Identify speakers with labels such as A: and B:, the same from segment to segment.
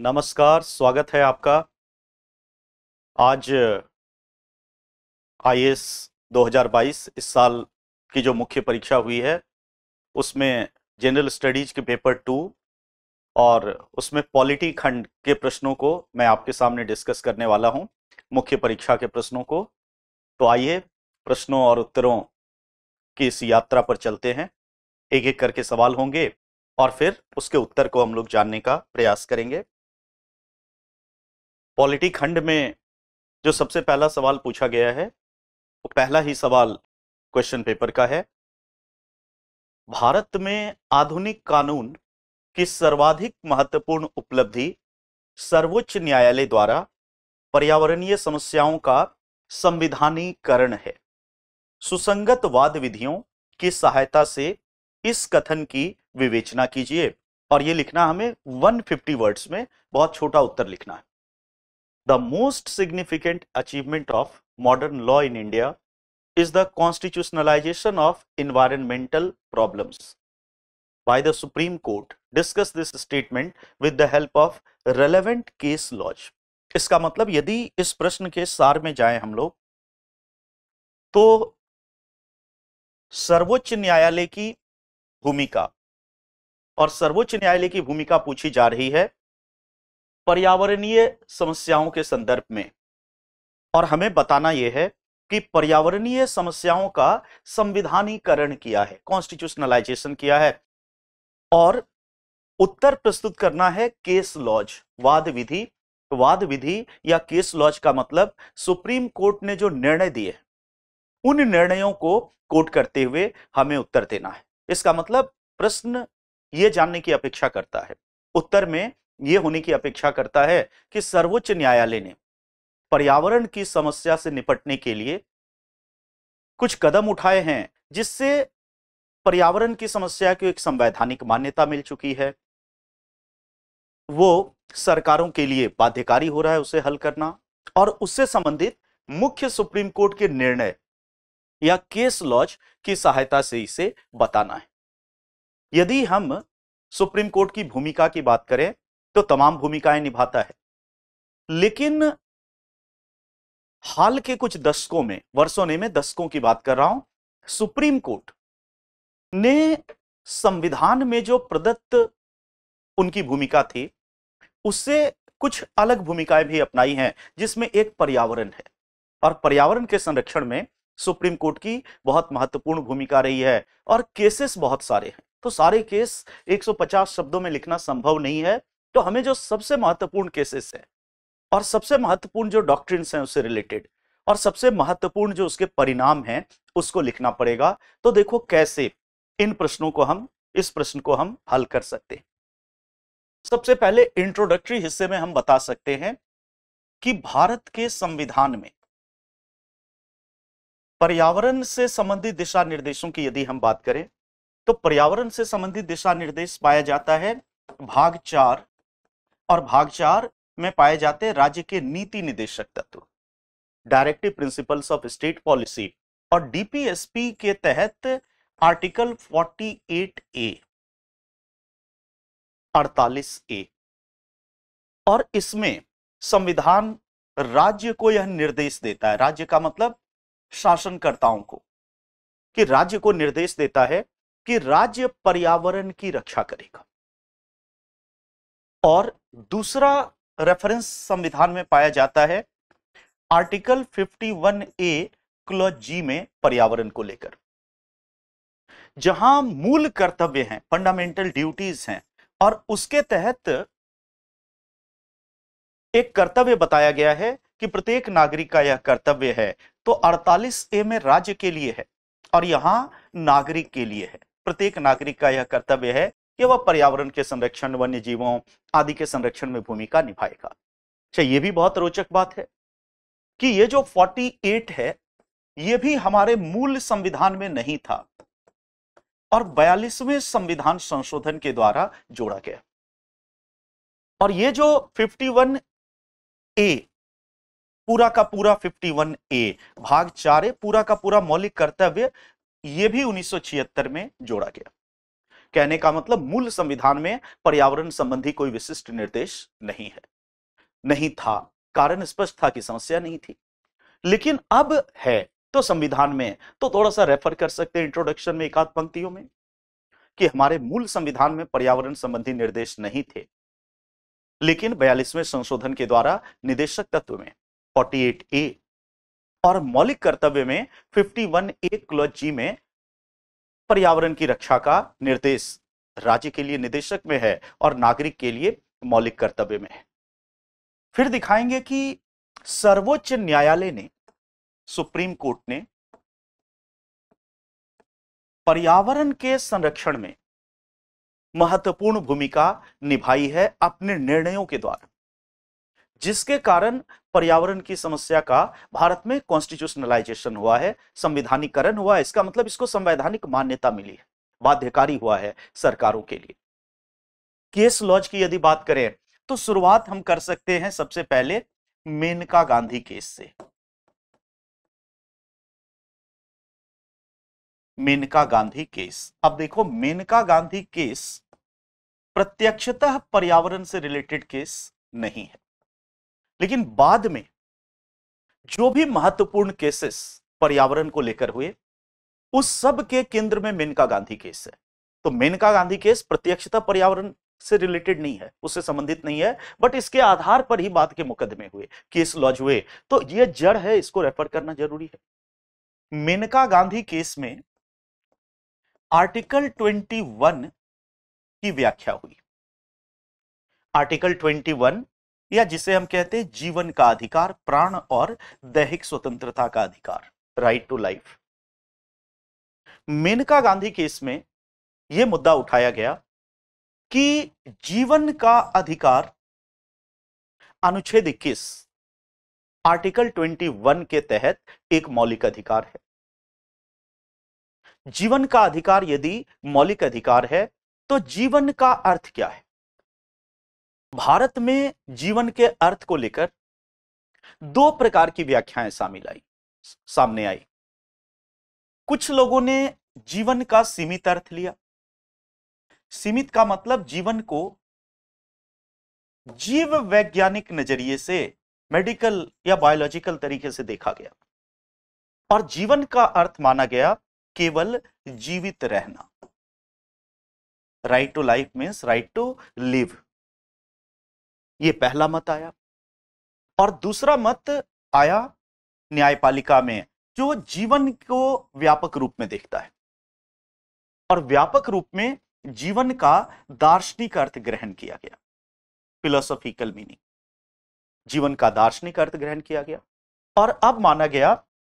A: नमस्कार स्वागत है आपका आज आई 2022 इस साल की जो मुख्य परीक्षा हुई है उसमें जनरल स्टडीज के पेपर टू और उसमें पॉलिटी खंड के प्रश्नों को मैं आपके सामने डिस्कस करने वाला हूं मुख्य परीक्षा के प्रश्नों को तो आइए प्रश्नों और उत्तरों की इस यात्रा पर चलते हैं एक एक करके सवाल होंगे और फिर उसके उत्तर को हम लोग जानने का प्रयास करेंगे
B: पॉलिटी खंड में जो सबसे पहला सवाल पूछा गया है वो पहला ही सवाल क्वेश्चन पेपर का है
A: भारत में आधुनिक कानून की सर्वाधिक महत्वपूर्ण उपलब्धि सर्वोच्च न्यायालय द्वारा पर्यावरणीय समस्याओं का संविधानीकरण है सुसंगत वाद विधियों की सहायता से इस कथन की विवेचना कीजिए और ये लिखना हमें 150 वर्ड्स में बहुत छोटा उत्तर लिखना है The most significant achievement of modern law in India is the constitutionalization of environmental problems by the Supreme Court. Discuss this statement with the help of relevant case laws. इसका मतलब यदि इस प्रश्न के सार में जाएं हम लोग
B: तो सर्वोच्च न्यायालय की भूमिका और सर्वोच्च न्यायालय की भूमिका पूछी जा रही है
A: पर्यावरणीय समस्याओं के संदर्भ में और हमें बताना यह है कि पर्यावरणीय समस्याओं का संविधानीकरण किया है कॉन्स्टिट्यूशनलाइजेशन किया है और उत्तर प्रस्तुत करना है केस लॉज वाद विधि वाद विधि या केस लॉज का मतलब सुप्रीम कोर्ट ने जो निर्णय दिए उन निर्णयों को कोट करते हुए हमें उत्तर देना है इसका मतलब प्रश्न ये जानने की अपेक्षा करता है उत्तर में ये होने की अपेक्षा करता है कि सर्वोच्च न्यायालय ने पर्यावरण की समस्या से निपटने के लिए कुछ कदम उठाए हैं जिससे पर्यावरण की समस्या को एक संवैधानिक मान्यता मिल चुकी है वो सरकारों के लिए बाध्यकारी हो रहा है उसे हल करना और उससे संबंधित मुख्य सुप्रीम कोर्ट के निर्णय या केस लॉज की सहायता से इसे बताना है यदि हम सुप्रीम कोर्ट की भूमिका की बात करें तो तमाम भूमिकाएं निभाता है लेकिन हाल के कुछ दशकों में वर्षों ने मैं दशकों की बात कर रहा हूं सुप्रीम कोर्ट ने संविधान में जो प्रदत्त उनकी भूमिका थी उससे कुछ अलग भूमिकाएं भी अपनाई हैं जिसमें एक पर्यावरण है और पर्यावरण के संरक्षण में सुप्रीम कोर्ट की बहुत महत्वपूर्ण भूमिका रही है और केसेस बहुत सारे हैं तो सारे केस 150 शब्दों में लिखना संभव नहीं है तो हमें जो सबसे महत्वपूर्ण केसेस हैं और सबसे महत्वपूर्ण जो डॉक्ट्रिन्स हैं उससे रिलेटेड और सबसे महत्वपूर्ण जो उसके परिणाम हैं उसको लिखना पड़ेगा तो देखो कैसे इन प्रश्नों को हम इस प्रश्न को हम हल कर सकते हैं सबसे पहले इंट्रोडक्टरी हिस्से में हम बता सकते हैं कि भारत के संविधान में पर्यावरण से संबंधित दिशा निर्देशों की यदि हम बात करें तो पर्यावरण से संबंधित दिशा निर्देश पाया जाता है भाग चार और भाग चार में पाए जाते राज्य के नीति निदेशक तत्व directive principles of state policy और डीपीएसपी के तहत आर्टिकल 48 ए 48 ए और इसमें संविधान राज्य को यह निर्देश देता है राज्य का मतलब शासनकर्ताओं को कि राज्य को निर्देश देता है कि राज्य पर्यावरण की रक्षा करेगा और दूसरा रेफरेंस संविधान में पाया जाता है आर्टिकल 51 ए क्लॉज जी में पर्यावरण को लेकर जहां मूल कर्तव्य हैं फंडामेंटल ड्यूटीज हैं और उसके तहत एक कर्तव्य बताया गया है कि प्रत्येक नागरिक का यह कर्तव्य है तो 48 ए में राज्य के लिए है और यहां नागरिक के लिए है प्रत्येक नागरिक का यह कर्तव्य है कि वह पर्यावरण के संरक्षण वन्य जीवों आदि के संरक्षण में भूमिका निभाएगा अच्छा ये भी बहुत रोचक बात है कि ये जो 48 है ये भी हमारे मूल संविधान में नहीं था और बयालीसवें संविधान संशोधन के द्वारा जोड़ा गया और ये जो 51 ए पूरा का पूरा 51 ए भाग चार पूरा का पूरा मौलिक कर्तव्य ये भी 1976 में जोड़ा गया कहने का मतलब मूल संविधान में पर्यावरण संबंधी कोई विशिष्ट निर्देश नहीं है नहीं था कारण स्पष्ट था कि समस्या नहीं थी लेकिन अब है तो संविधान में तो थोड़ा सा रेफर कर सकते हैं इंट्रोडक्शन में एकाध पंक्तियों में कि हमारे मूल संविधान में पर्यावरण संबंधी निर्देश नहीं थे लेकिन बयालीसवें संशोधन के द्वारा निदेशक तत्व में 48 ए और मौलिक कर्तव्य में 51 ए क्लॉज जी में पर्यावरण की रक्षा का निर्देश राज्य के लिए निदेशक में है और नागरिक के लिए मौलिक कर्तव्य में है
B: फिर दिखाएंगे कि सर्वोच्च न्यायालय ने सुप्रीम कोर्ट ने पर्यावरण के संरक्षण में
A: महत्वपूर्ण भूमिका निभाई है अपने निर्णयों के द्वारा जिसके कारण पर्यावरण की समस्या का भारत में कॉन्स्टिट्यूशनलाइजेशन हुआ है संविधानिकरण हुआ है इसका मतलब इसको संवैधानिक मान्यता मिली है बाध्यकारी हुआ है सरकारों के लिए केस लॉज की यदि बात करें तो शुरुआत हम कर
B: सकते हैं सबसे पहले मेनका गांधी केस से मेनका गांधी केस अब देखो मेनका
A: गांधी केस प्रत्यक्षतः पर्यावरण से रिलेटेड केस नहीं है लेकिन बाद में जो भी महत्वपूर्ण केसेस पर्यावरण को लेकर हुए उस सब के केंद्र में मेनका गांधी केस है तो मेनका गांधी केस प्रत्यक्षता पर्यावरण से रिलेटेड नहीं है उससे संबंधित नहीं है बट इसके आधार पर ही बात के मुकदमे हुए केस लॉज हुए तो यह जड़ है इसको रेफर करना जरूरी है मेनका गांधी केस में आर्टिकल 21 की व्याख्या हुई आर्टिकल 21 या जिसे हम कहते हैं जीवन का अधिकार प्राण और दैहिक स्वतंत्रता का अधिकार right to life Maneka Gandhi case में यह मुद्दा उठाया गया कि जीवन का अधिकार अनुच्छेद इक्कीस आर्टिकल 21 के तहत एक मौलिक अधिकार है जीवन का अधिकार यदि मौलिक अधिकार है तो जीवन का अर्थ क्या है भारत में जीवन के अर्थ को लेकर दो प्रकार की व्याख्याएं शामिल आई सामने आई कुछ लोगों ने जीवन का सीमित अर्थ लिया सीमित का मतलब जीवन को जीव वैज्ञानिक नजरिए से मेडिकल या बायोलॉजिकल तरीके से देखा गया और जीवन का अर्थ माना गया केवल जीवित रहना right to life means right to live ये पहला मत आया और दूसरा मत आया न्यायपालिका में जो जीवन को व्यापक रूप में देखता है और व्यापक रूप में जीवन का दार्शनिक अर्थ ग्रहण किया गया फिलोसॉफिकल मीनिंग जीवन का दार्शनिक अर्थ ग्रहण किया गया और अब माना गया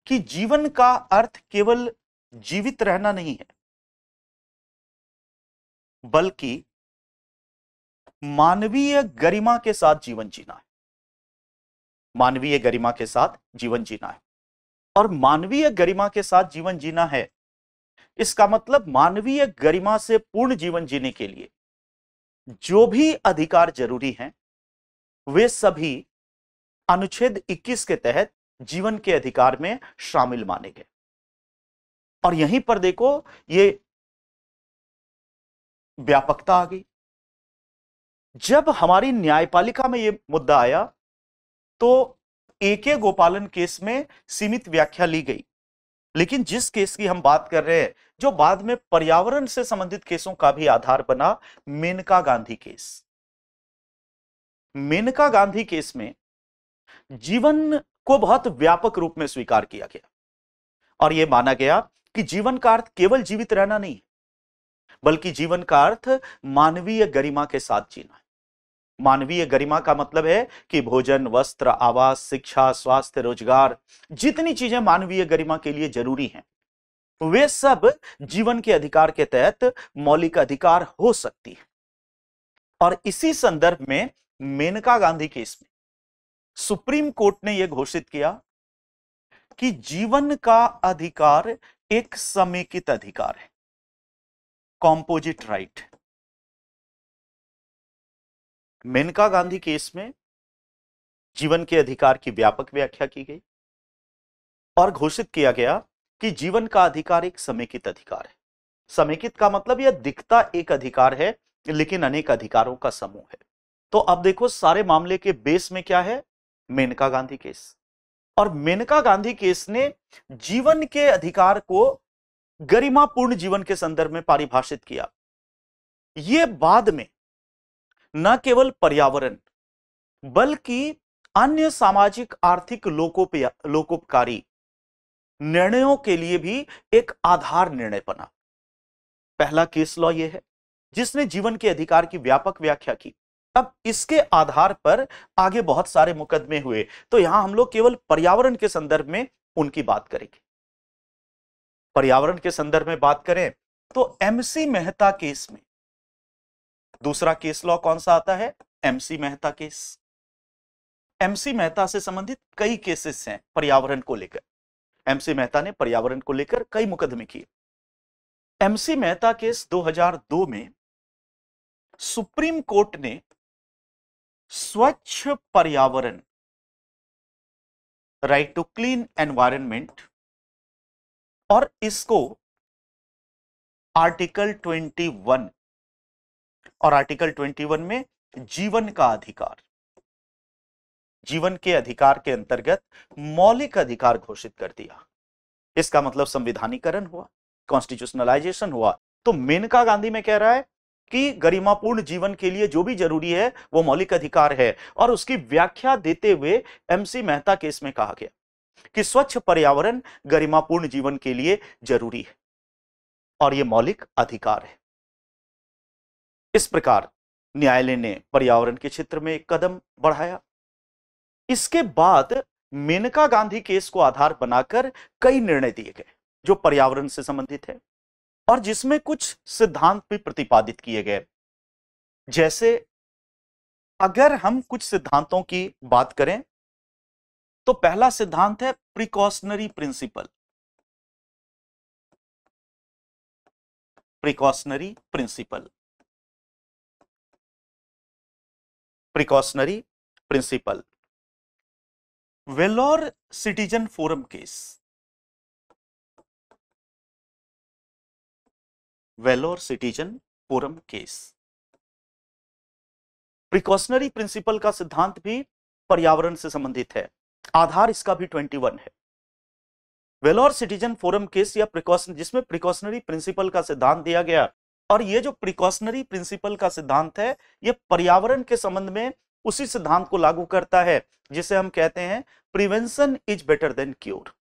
A: कि जीवन का अर्थ केवल जीवित रहना नहीं है बल्कि मानवीय गरिमा के साथ जीवन जीना है मानवीय गरिमा के साथ जीवन जीना है और मानवीय गरिमा के साथ जीवन जीना है इसका मतलब मानवीय गरिमा से पूर्ण जीवन जीने के लिए जो भी अधिकार जरूरी हैं वे सभी अनुच्छेद 21 के तहत जीवन के अधिकार में शामिल
B: माने गए और यहीं पर देखो ये व्यापकता आ गई जब हमारी न्यायपालिका में ये
A: मुद्दा आया तो ए के गोपालन केस में सीमित व्याख्या ली गई लेकिन जिस केस की हम बात कर रहे हैं जो बाद में पर्यावरण से संबंधित केसों का भी आधार बना मेनका गांधी केस मेनका गांधी केस में जीवन को बहुत व्यापक रूप में स्वीकार किया गया और यह माना गया कि जीवन का अर्थ केवल जीवित रहना नहीं बल्कि जीवन का अर्थ मानवीय गरिमा के साथ जीना है मानवीय गरिमा का मतलब है कि भोजन वस्त्र आवास शिक्षा स्वास्थ्य रोजगार जितनी चीजें मानवीय गरिमा के लिए जरूरी हैं वे सब जीवन के अधिकार के तहत मौलिक अधिकार हो सकती है और इसी संदर्भ में मेनका गांधी केस में सुप्रीम कोर्ट ने यह घोषित किया कि जीवन का अधिकार एक समेकित अधिकार है composite
B: right right. Maneka Gandhi case में जीवन के अधिकार की व्यापक व्याख्या की गई और घोषित
A: किया गया कि जीवन का अधिकार एक समेकित अधिकार है समेकित का मतलब यह दिखता एक अधिकार है लेकिन अनेक अधिकारों का समूह है तो अब देखो सारे मामले के बेस में क्या है मेनका गांधी केस और मेनका गांधी केस ने जीवन के अधिकार को गरिमापूर्ण जीवन के संदर्भ में पारिभाषित किया ये बाद में न केवल पर्यावरण बल्कि अन्य सामाजिक आर्थिक लोकोप लोकोपकारी निर्णयों के लिए भी एक आधार निर्णय बना पहला केस लॉ यह है जिसने जीवन के अधिकार की व्यापक व्याख्या की अब इसके आधार पर आगे बहुत सारे मुकदमे हुए तो यहां हम लोग केवल पर्यावरण के संदर्भ में उनकी बात करेंगे पर्यावरण के संदर्भ में बात करें तो एमसी मेहता केस में दूसरा केस लॉ कौन सा आता है MC Mehta case MC Mehta से संबंधित कई केसेस हैं पर्यावरण को लेकर एमसी मेहता ने पर्यावरण को लेकर कई मुकदमे किए एमसी मेहता केस 2002
B: में सुप्रीम कोर्ट ने स्वच्छ पर्यावरण राइट टू क्लीन एनवायरनमेंट और इसको आर्टिकल 21
A: और आर्टिकल 21 में जीवन का अधिकार जीवन के अधिकार के अंतर्गत मौलिक अधिकार घोषित कर दिया इसका मतलब संविधानीकरण हुआ कॉन्स्टिट्यूशनलाइजेशन हुआ तो मेनका गांधी में कह रहा है कि गरिमापूर्ण जीवन के लिए जो भी जरूरी है वो मौलिक अधिकार है और उसकी व्याख्या देते हुए एमसी मेहता केस में कहा गया कि स्वच्छ पर्यावरण गरिमापूर्ण जीवन के लिए जरूरी है और ये मौलिक अधिकार है इस प्रकार न्यायालय ने पर्यावरण के क्षेत्र में एक कदम बढ़ाया इसके बाद मेनका गांधी केस को आधार बनाकर कई निर्णय दिए गए जो पर्यावरण से संबंधित है और जिसमें कुछ सिद्धांत भी प्रतिपादित किए गए जैसे अगर हम कुछ सिद्धांतों
B: की बात करें तो पहला सिद्धांत है precautionary principle precautionary principle precautionary principle Vellore citizen forum case Vellore citizen forum case precautionary principle का सिद्धांत
A: भी पर्यावरण से संबंधित है आधार इसका भी 21 है वेलोर सिटीजन फोरम केस या प्रिकॉशन जिसमें प्रिकॉशनरी प्रिंसिपल का सिद्धांत दिया गया और ये जो प्रिकॉशनरी प्रिंसिपल का सिद्धांत है ये पर्यावरण के संबंध में उसी सिद्धांत को लागू करता है जिसे हम कहते हैं prevention is better than cure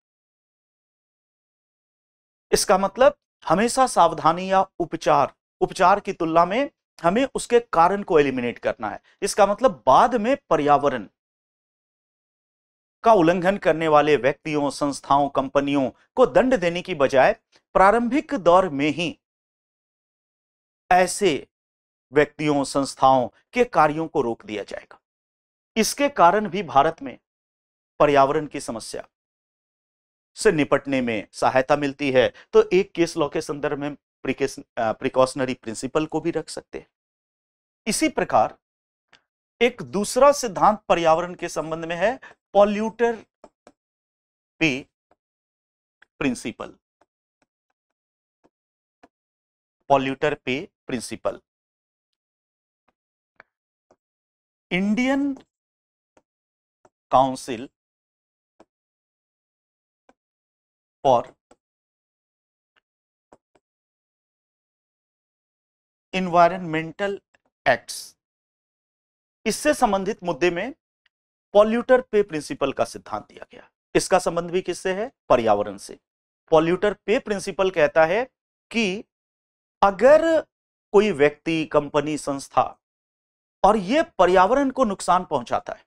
A: इसका मतलब हमेशा सावधानी या उपचार उपचार की तुलना में हमें उसके कारण को एलिमिनेट करना है इसका मतलब बाद में पर्यावरण का उल्लंघन करने वाले व्यक्तियों संस्थाओं कंपनियों को दंड देने की बजाय प्रारंभिक दौर में ही ऐसे व्यक्तियों संस्थाओं के कार्यों को रोक दिया जाएगा इसके कारण भी भारत में पर्यावरण की समस्या से निपटने में सहायता मिलती है तो एक केस लॉ के संदर्भ में प्रिकॉशनरी प्रिंसिपल को भी रख सकते हैं इसी प्रकार एक दूसरा सिद्धांत
B: पर्यावरण के संबंध में है polluter pays principle polluter pays principle Indian council for environmental acts इससे संबंधित मुद्दे में
A: पॉल्यूटर पे प्रिंसिपल का सिद्धांत दिया गया इसका संबंध भी किससे है पर्यावरण से पॉल्यूटर पे प्रिंसिपल कहता है कि अगर कोई व्यक्ति कंपनी संस्था और ये पर्यावरण को नुकसान पहुंचाता है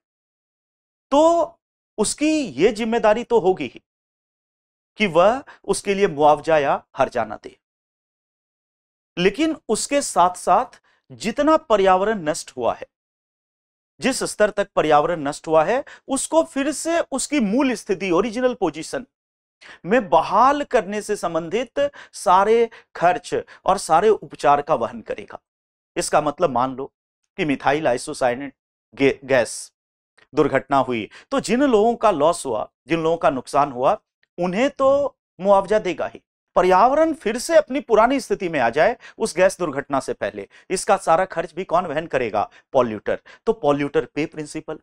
A: तो उसकी ये जिम्मेदारी तो होगी ही कि वह उसके लिए मुआवजा या हर्जाना दे लेकिन उसके साथ साथ जितना पर्यावरण नष्ट हुआ है जिस स्तर तक पर्यावरण नष्ट हुआ है उसको फिर से उसकी मूल स्थिति ओरिजिनल पोजीशन में बहाल करने से संबंधित सारे खर्च और सारे उपचार का वहन करेगा इसका मतलब मान लो कि मिथाइल आइसोसाइनेट गैस दुर्घटना हुई तो जिन लोगों का लॉस हुआ जिन लोगों का नुकसान हुआ उन्हें तो मुआवजा देगा ही पर्यावरण फिर से अपनी पुरानी स्थिति में आ जाए उस गैस दुर्घटना से पहले इसका सारा खर्च भी कौन वहन करेगा पॉल्यूटर तो पॉल्यूटर पे प्रिंसिपल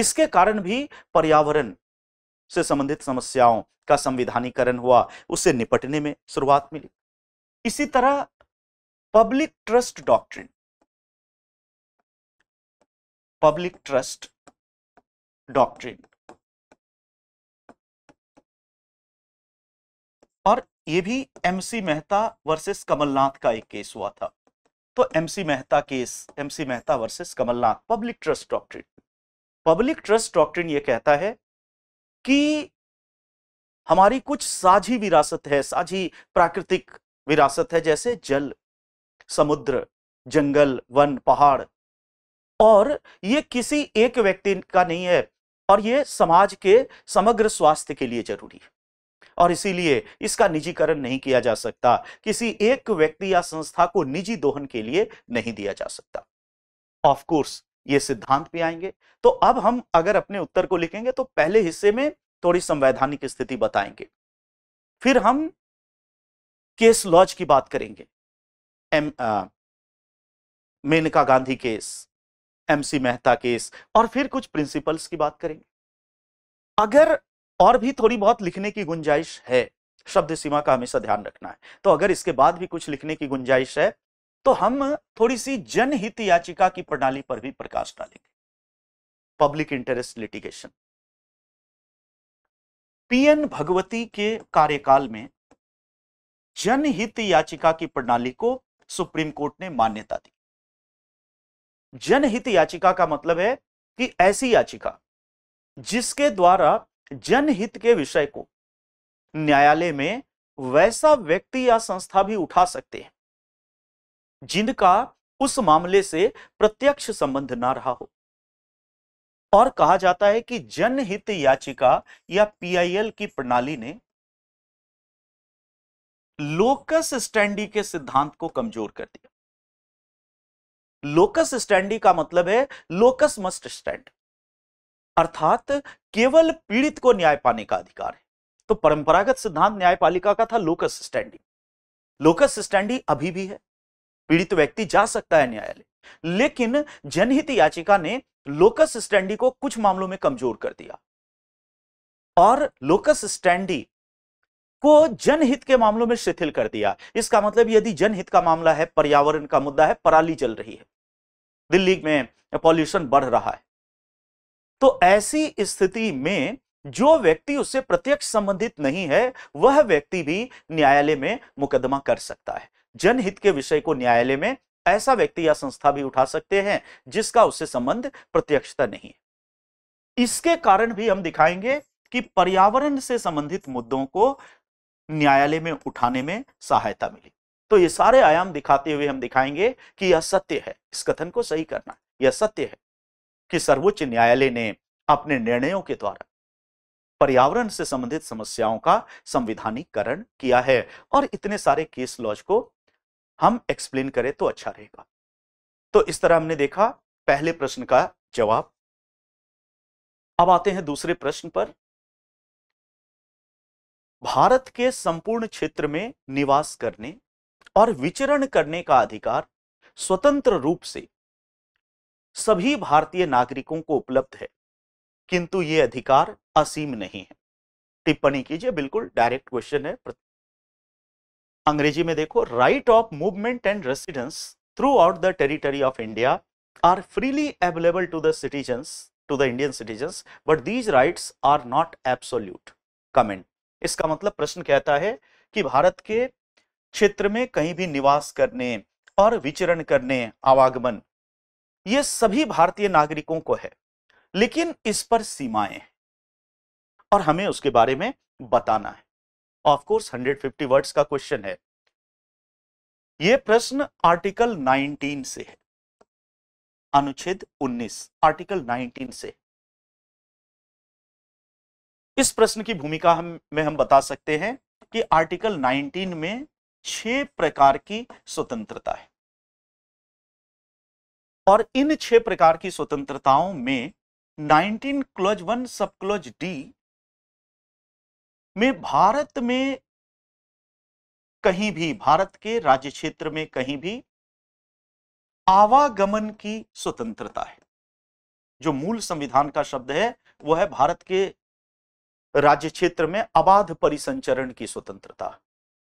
A: इसके कारण भी पर्यावरण से संबंधित समस्याओं का संविधानीकरण हुआ उससे निपटने में शुरुआत मिली इसी तरह public
B: trust doctrine public trust doctrine और ये भी एमसी मेहता वर्सेस कमलनाथ का एक केस हुआ था
A: तो MC Mehta case MC Mehta versus Kamal Nath public trust doctrine public trust doctrine ये कहता है कि हमारी कुछ साझी विरासत है साझी प्राकृतिक विरासत है जैसे जल समुद्र जंगल वन पहाड़ और ये किसी एक व्यक्ति का नहीं है और ये समाज के समग्र स्वास्थ्य के लिए जरूरी है और इसीलिए इसका निजीकरण नहीं किया जा सकता किसी एक व्यक्ति या संस्था को निजी दोहन के लिए नहीं दिया जा सकता ऑफ कोर्स ये सिद्धांत भी आएंगे तो अब हम अगर अपने उत्तर को लिखेंगे तो पहले हिस्से में थोड़ी संवैधानिक स्थिति बताएंगे
B: फिर हम केस लॉज की बात करेंगे M Maneka Gandhi case MC Mehta case और फिर
A: कुछ प्रिंसिपल्स की बात करेंगे अगर और भी थोड़ी बहुत लिखने की गुंजाइश है शब्द सीमा का हमेशा ध्यान रखना है तो अगर इसके बाद भी कुछ लिखने की गुंजाइश है तो हम थोड़ी सी जनहित याचिका की प्रणाली पर भी प्रकाश डालेंगे public interest litigation PN Bhagwati के कार्यकाल में जनहित याचिका की प्रणाली को सुप्रीम कोर्ट ने मान्यता दी जनहित याचिका का मतलब है कि ऐसी याचिका जिसके द्वारा जनहित के विषय को न्यायालय में वैसा व्यक्ति या संस्था भी उठा सकते हैं जिनका उस मामले से प्रत्यक्ष संबंध ना रहा हो और कहा जाता है कि जनहित याचिका या पीआईएल की प्रणाली ने लोकस स्टैंडी के सिद्धांत को कमजोर कर दिया लोकस स्टैंडी का मतलब है लोकस मस्ट स्टैंड अर्थात केवल पीड़ित को न्याय पाने का अधिकार है तो परंपरागत सिद्धांत न्यायपालिका का था लोकस स्टैंडी लोकस स्टैंडी अभी भी है पीड़ित व्यक्ति जा सकता है न्यायालय लेकिन जनहित याचिका ने लोकस स्टैंडी को कुछ मामलों में कमजोर कर दिया और लोकस स्टैंडी को जनहित के मामलों में शिथिल कर दिया इसका मतलब यदि जनहित का मामला है पर्यावरण का मुद्दा है पराली चल रही है दिल्ली में पॉल्यूशन बढ़ रहा है तो ऐसी स्थिति में जो व्यक्ति उससे प्रत्यक्ष संबंधित नहीं है वह व्यक्ति भी न्यायालय में मुकदमा कर सकता है जनहित के विषय को न्यायालय में ऐसा व्यक्ति या संस्था भी उठा सकते हैं जिसका उससे संबंध प्रत्यक्षता नहीं है इसके कारण भी हम दिखाएंगे कि पर्यावरण से संबंधित मुद्दों को न्यायालय में उठाने में सहायता मिली तो ये सारे आयाम दिखाते हुए हम दिखाएंगे कि यह सत्य है इस कथन को सही करना यह सत्य है कि सर्वोच्च न्यायालय ने अपने निर्णयों के द्वारा पर्यावरण से संबंधित समस्याओं का संविधानीकरण किया है और इतने सारे केस लॉज को हम एक्सप्लेन करें तो
B: अच्छा रहेगा तो इस तरह हमने देखा पहले प्रश्न का जवाब अब आते हैं दूसरे प्रश्न पर
A: भारत के संपूर्ण क्षेत्र में निवास करने और विचरण करने का अधिकार स्वतंत्र रूप से सभी भारतीय नागरिकों को उपलब्ध है किंतु यह अधिकार असीम नहीं है टिप्पणी कीजिए बिल्कुल डायरेक्ट क्वेश्चन है अंग्रेजी में देखो right of movement and residence throughout the territory of India are freely available to the citizens to the Indian citizens but these rights are not absolute comment इसका मतलब प्रश्न कहता है कि भारत के क्षेत्र में कहीं भी निवास करने और विचरण करने आवागमन ये सभी भारतीय नागरिकों को है लेकिन इस पर सीमाएं हैं और हमें उसके बारे में बताना है ऑफकोर्स हंड्रेड 150 वर्ड्स का क्वेश्चन है यह प्रश्न आर्टिकल 19 से है अनुच्छेद 19 आर्टिकल 19 से इस प्रश्न की भूमिका हम में हम बता सकते हैं कि आर्टिकल 19 में छह प्रकार की स्वतंत्रता है और इन छह प्रकार की स्वतंत्रताओं में 19 clause one sub clause D में भारत में कहीं भी भारत के राज्य क्षेत्र में कहीं भी आवागमन की स्वतंत्रता है जो मूल संविधान का शब्द है वह है भारत के राज्य क्षेत्र में अबाध परिसंचरण की स्वतंत्रता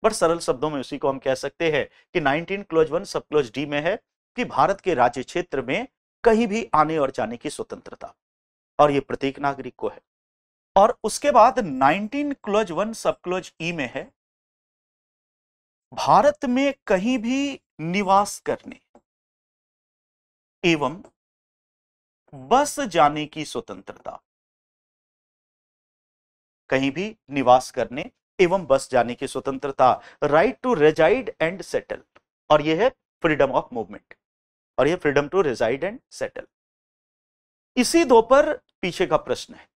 A: बट सरल शब्दों में उसी को हम कह सकते हैं कि 19 clause one sub clause D में है कि भारत के राज्य क्षेत्र में कहीं भी आने और जाने की स्वतंत्रता और ये प्रत्येक नागरिक को है और उसके बाद 19 clause one sub clause
B: E में है भारत में कहीं भी निवास करने एवं बस जाने की स्वतंत्रता कहीं भी निवास करने
A: एवं बस जाने की स्वतंत्रता right to reside and settle और यह है फ्रीडम ऑफ मूवमेंट और यह freedom to reside and settle इसी दो पर पीछे का प्रश्न है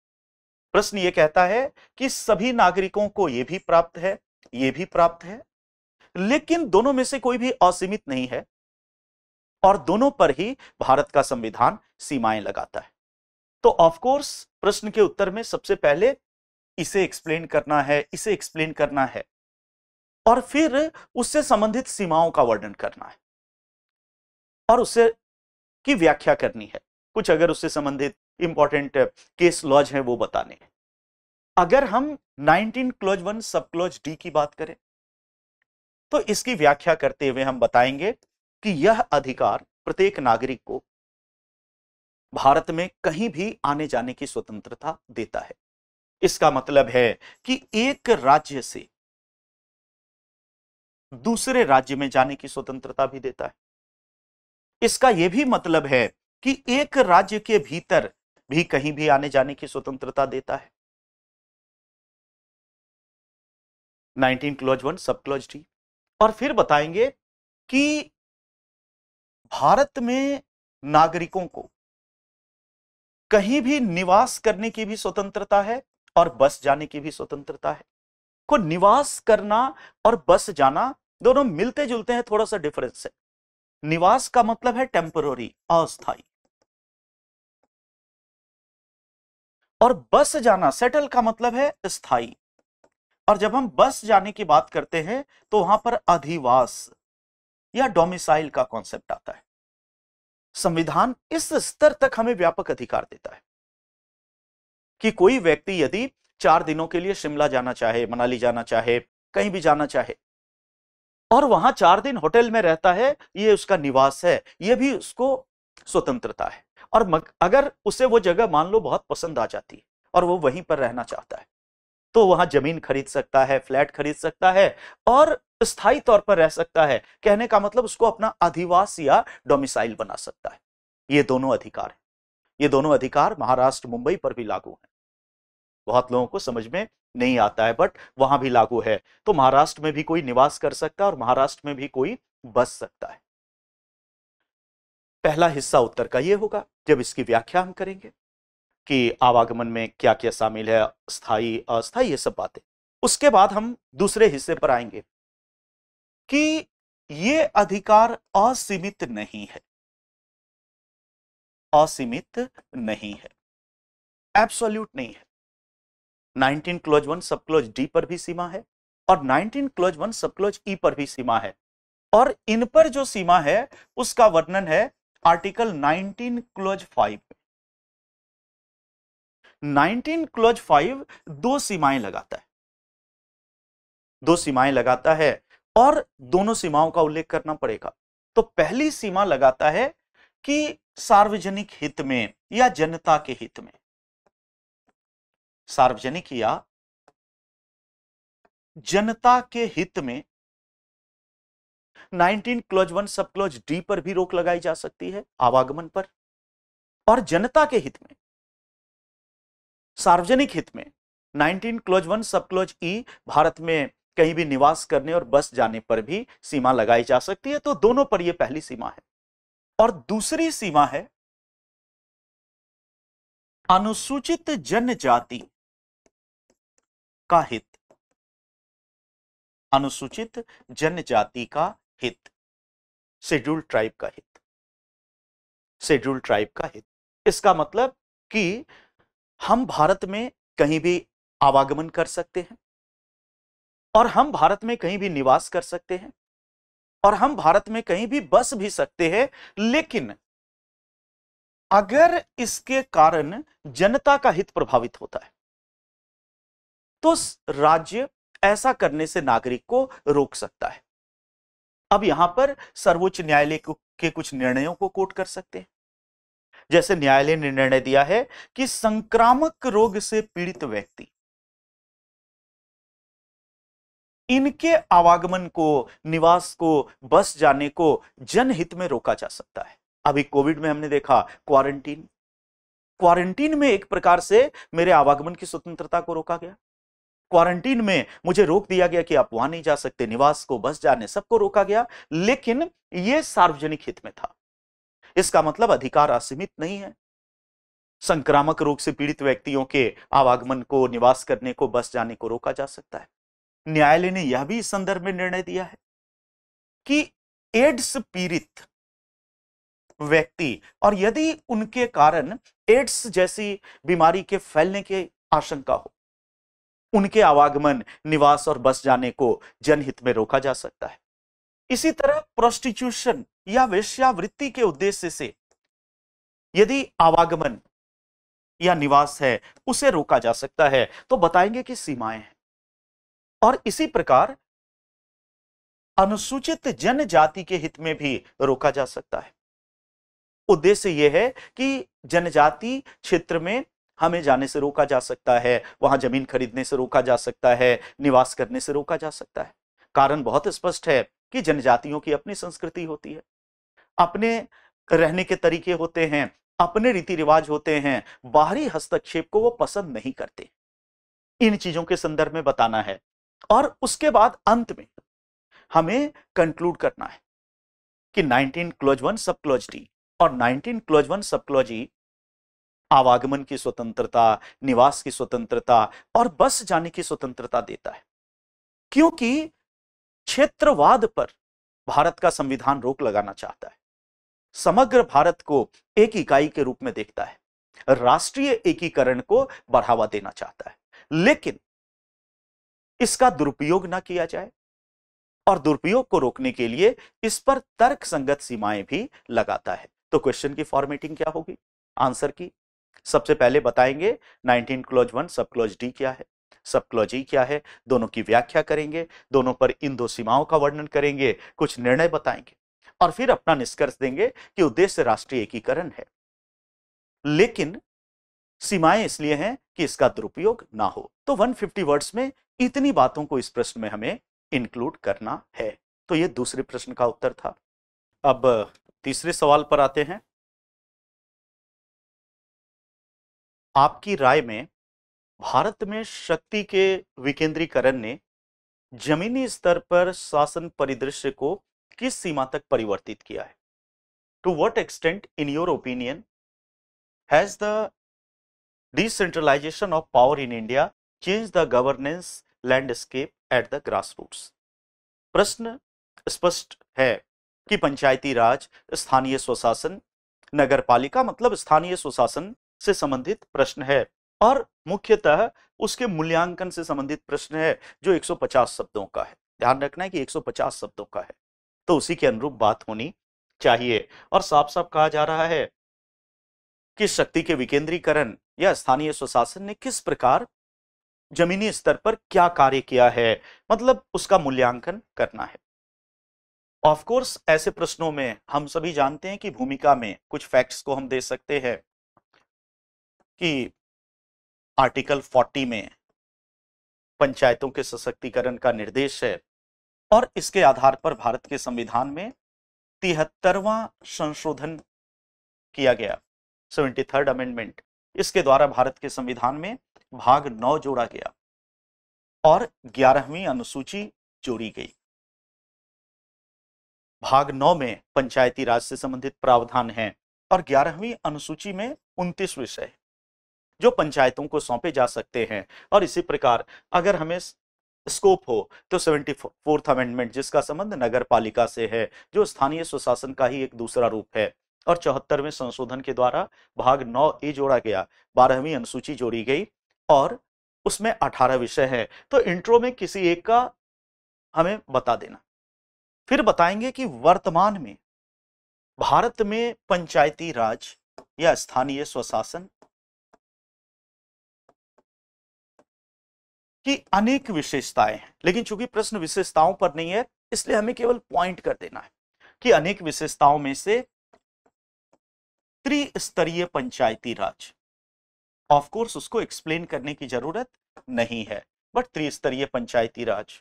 A: प्रश्न ये कहता है कि सभी नागरिकों को यह भी प्राप्त है ये भी प्राप्त है लेकिन दोनों में से कोई भी असीमित नहीं है और दोनों पर ही भारत का संविधान सीमाएं लगाता है तो ऑफकोर्स प्रश्न के उत्तर में सबसे पहले इसे एक्सप्लेन करना है इसे एक्सप्लेन करना है और फिर उससे संबंधित सीमाओं का वर्णन करना है और उससे की व्याख्या करनी है कुछ अगर उससे संबंधित इंपॉर्टेंट केस लॉज हैं वो बताने अगर हम 19 clause one sub clause D की बात करें तो इसकी व्याख्या करते हुए हम बताएंगे कि यह अधिकार प्रत्येक नागरिक को भारत में कहीं भी आने जाने की स्वतंत्रता देता है इसका मतलब है कि एक राज्य से दूसरे राज्य में जाने की स्वतंत्रता भी देता है इसका यह भी मतलब है कि एक राज्य के भीतर भी
B: कहीं भी आने जाने की स्वतंत्रता देता है 19 clause one sub clause D और फिर बताएंगे कि भारत में नागरिकों को कहीं
A: भी निवास करने की भी स्वतंत्रता है और बस जाने की भी स्वतंत्रता है को निवास करना और बस जाना दोनों मिलते जुलते हैं थोड़ा सा डिफरेंस है निवास का मतलब है टेम्पररी अस्थाई और बस जाना सेटल का मतलब है स्थाई और जब हम बस जाने की बात करते हैं तो वहां पर अधिवास या डोमिसाइल का कॉन्सेप्ट आता है संविधान इस स्तर तक हमें व्यापक अधिकार देता है कि कोई व्यक्ति यदि चार दिनों के लिए शिमला जाना चाहे मनाली जाना चाहे कहीं भी जाना चाहे और वहां चार दिन होटल में रहता है यह उसका निवास है यह भी उसको स्वतंत्रता है और अगर उसे वो जगह मान लो बहुत पसंद आ जाती है और वो वहीं पर रहना चाहता है तो वहां जमीन खरीद सकता है फ्लैट खरीद सकता है और स्थायी तौर पर रह सकता है कहने का मतलब उसको अपना अधिवास या डोमिसाइल बना सकता है ये दोनों अधिकार है ये दोनों अधिकार महाराष्ट्र मुंबई पर भी लागू है बहुत लोगों को समझ में नहीं आता है बट वहां भी लागू है तो महाराष्ट्र में भी कोई निवास कर सकता है और महाराष्ट्र में भी कोई बस सकता है पहला हिस्सा उत्तर का ये होगा जब इसकी व्याख्या हम करेंगे कि आवागमन में क्या क्या शामिल है स्थाई अस्थाई ये सब बातें उसके बाद हम दूसरे हिस्से पर आएंगे कि ये अधिकार असीमित नहीं है असीमित नहीं है एब्सोल्यूट नहीं है 19 clause one sub clause D पर भी सीमा है और 19 clause one sub clause E पर भी सीमा है और इन पर जो सीमा है उसका वर्णन है आर्टिकल 19 क्लोज 5 19 क्लोज 5 दो सीमाएं लगाता है दो सीमाएं लगाता है और दोनों सीमाओं का उल्लेख करना पड़ेगा तो पहली सीमा लगाता है कि सार्वजनिक हित में या जनता के हित में
B: सार्वजनिक या जनता के हित में 19 clause one sub clause
A: D पर भी रोक लगाई जा सकती है आवागमन पर और जनता के हित में सार्वजनिक हित में 19 clause one sub clause E Bharat में कहीं भी निवास करने और बस जाने पर भी सीमा लगाई जा सकती है तो दोनों पर यह पहली
B: सीमा है और दूसरी सीमा है अनुसूचित जनजाति का हित अनुसूचित जनजाति का हित सेड्यूल
A: ट्राइब का हित सेड्यूल ट्राइब का हित इसका मतलब कि हम भारत में कहीं भी आवागमन कर सकते हैं और हम भारत में कहीं भी निवास कर सकते हैं और हम भारत में कहीं भी बस भी सकते हैं लेकिन अगर इसके कारण जनता का हित प्रभावित होता है तो राज्य ऐसा करने से नागरिक को रोक सकता है अब यहां पर सर्वोच्च न्यायालय के कुछ निर्णयों को कोट कर सकते हैं जैसे न्यायालय ने निर्णय दिया है कि संक्रामक रोग से पीड़ित व्यक्ति इनके आवागमन को निवास को बस जाने को जनहित में रोका जा सकता है अभी कोविड में हमने देखा क्वारंटीन क्वारंटीन में एक प्रकार से मेरे आवागमन की स्वतंत्रता को रोका गया क्वारंटीन में मुझे रोक दिया गया कि आप वहां नहीं जा सकते निवास को बस जाने सबको रोका गया लेकिन यह सार्वजनिक हित में था इसका मतलब अधिकार असीमित नहीं है संक्रामक रोग से पीड़ित व्यक्तियों के आवागमन को निवास करने को बस जाने को रोका जा सकता है न्यायालय ने यह भी इस संदर्भ में निर्णय दिया है कि एड्स पीड़ित व्यक्ति और यदि उनके कारण एड्स जैसी बीमारी के फैलने की आशंका हो उनके आवागमन निवास और बस जाने को जनहित में रोका जा सकता है इसी तरह प्रोस्टिट्यूशन या वेश्यावृत्ति के उद्देश्य से यदि आवागमन या निवास है उसे रोका जा सकता है तो बताएंगे कि सीमाएं हैं और इसी प्रकार अनुसूचित जनजाति के हित में भी रोका जा सकता है उद्देश्य यह है कि जनजाति क्षेत्र में हमें जाने से रोका जा सकता है वहां जमीन खरीदने से रोका जा सकता है निवास करने से रोका जा सकता है कारण बहुत स्पष्ट है कि जनजातियों की अपनी संस्कृति होती है अपने रहने के तरीके होते हैं अपने रीति रिवाज होते हैं बाहरी हस्तक्षेप को वो पसंद नहीं करते इन चीजों के संदर्भ में बताना है और उसके बाद अंत में हमें कंक्लूड करना है कि 19 clause one sub clause D और 19 clause one sub clause E आवागमन की स्वतंत्रता निवास की स्वतंत्रता और बस जाने की स्वतंत्रता देता है क्योंकि क्षेत्रवाद पर भारत का संविधान रोक लगाना चाहता है समग्र भारत को एक इकाई के रूप में देखता है राष्ट्रीय एकीकरण को बढ़ावा देना चाहता है लेकिन इसका दुरुपयोग ना किया जाए और दुरुपयोग को रोकने के लिए इस पर तर्क संगत सीमाएं भी लगाता है तो क्वेश्चन की फॉर्मेटिंग क्या होगी आंसर की सबसे पहले बताएंगे 19 clause one sub clause D क्या है सब क्लोज ई क्या है दोनों की व्याख्या करेंगे दोनों पर इन दो सीमाओं का वर्णन करेंगे कुछ निर्णय बताएंगे और फिर अपना निष्कर्ष देंगे कि उद्देश्य राष्ट्रीय एकीकरण है लेकिन सीमाएं इसलिए हैं कि इसका दुरुपयोग ना हो तो 150 वर्ड्स में इतनी बातों को इस प्रश्न में हमें इंक्लूड करना है तो यह दूसरे प्रश्न का उत्तर था अब तीसरे सवाल पर आते हैं आपकी राय में भारत में शक्ति के विकेंद्रीकरण ने जमीनी स्तर पर शासन परिदृश्य को किस सीमा तक परिवर्तित किया है to what extent in your opinion has the decentralisation of power in India change the governance landscape at the grass root प्रश्न स्पष्ट है कि पंचायती राज स्थानीय स्वशासन नगरपालिका मतलब स्थानीय स्वशासन से संबंधित प्रश्न है और मुख्यतः उसके मूल्यांकन से संबंधित प्रश्न है जो 150 शब्दों का है ध्यान रखना है कि 150 शब्दों का है तो उसी के अनुरूप बात होनी चाहिए और साफ साफ कहा जा रहा है कि शक्ति के विकेंद्रीकरण या स्थानीय स्वशासन ने किस प्रकार जमीनी स्तर पर क्या कार्य किया है मतलब उसका मूल्यांकन करना है ऑफ कोर्स ऐसे प्रश्नों में हम सभी जानते हैं कि भूमिका में कुछ फैक्ट्स को हम दे सकते हैं कि आर्टिकल 40 में पंचायतों के सशक्तिकरण का निर्देश है और इसके आधार पर भारत के संविधान में तिहत्तरवा संशोधन किया गया सेवेंटी थर्ड अमेंडमेंट इसके द्वारा भारत के संविधान में भाग नौ जोड़ा गया और ग्यारहवीं अनुसूची जोड़ी गई भाग नौ में पंचायती राज से संबंधित प्रावधान है और ग्यारहवीं अनुसूची में उन्तीस विषय जो पंचायतों को सौंपे जा सकते हैं और इसी प्रकार अगर हमें स्कोप हो तो सेवेंटी फोर्थ अमेंडमेंट जिसका संबंध नगर पालिका से है जो स्थानीय स्वशासन का ही एक दूसरा रूप है और चौहत्तरवें संशोधन के द्वारा भाग नौ ए जोड़ा गया बारहवीं अनुसूची जोड़ी गई और उसमें अठारह विषय है तो इंट्रो में किसी एक का हमें बता देना फिर बताएंगे कि वर्तमान में
B: भारत में पंचायती राज या स्थानीय स्वशासन कि अनेक विशेषताएं हैं लेकिन
A: चूंकि प्रश्न विशेषताओं पर नहीं है इसलिए हमें केवल पॉइंट कर देना है कि अनेक विशेषताओं में से त्रिस्तरीय पंचायती राज ऑफ कोर्स उसको एक्सप्लेन करने की जरूरत नहीं है बट त्रिस्तरीय पंचायती राज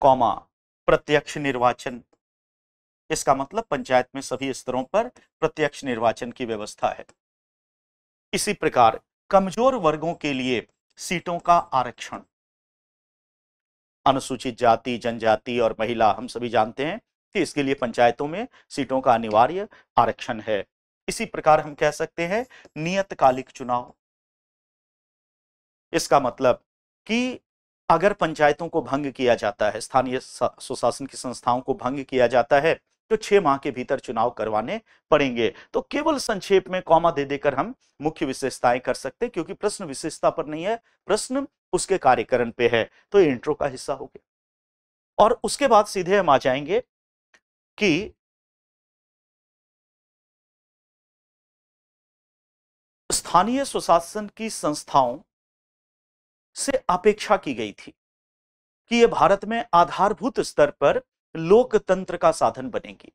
A: कौमा प्रत्यक्ष निर्वाचन इसका मतलब पंचायत में सभी स्तरों पर प्रत्यक्ष निर्वाचन की व्यवस्था है इसी प्रकार कमजोर वर्गों के लिए सीटों का आरक्षण अनुसूचित जाति जनजाति और महिला हम सभी जानते हैं कि इसके लिए पंचायतों में सीटों का अनिवार्य आरक्षण है इसी प्रकार हम कह सकते हैं नियतकालिक चुनाव इसका मतलब कि अगर पंचायतों को भंग किया जाता है स्थानीय सुशासन की संस्थाओं को भंग किया जाता है जो तो छह माह के भीतर चुनाव करवाने पड़ेंगे तो केवल संक्षेप में कौमा दे देकर हम मुख्य विशेषताएं कर सकते हैं क्योंकि प्रश्न विशेषता पर नहीं है प्रश्न उसके कार्यकरण पे है तो इंट्रो का हिस्सा हो
B: गया और उसके बाद सीधे हम आ जाएंगे कि स्थानीय स्वशासन की संस्थाओं से अपेक्षा की गई थी कि यह
A: भारत में आधारभूत स्तर पर लोकतंत्र का साधन बनेगी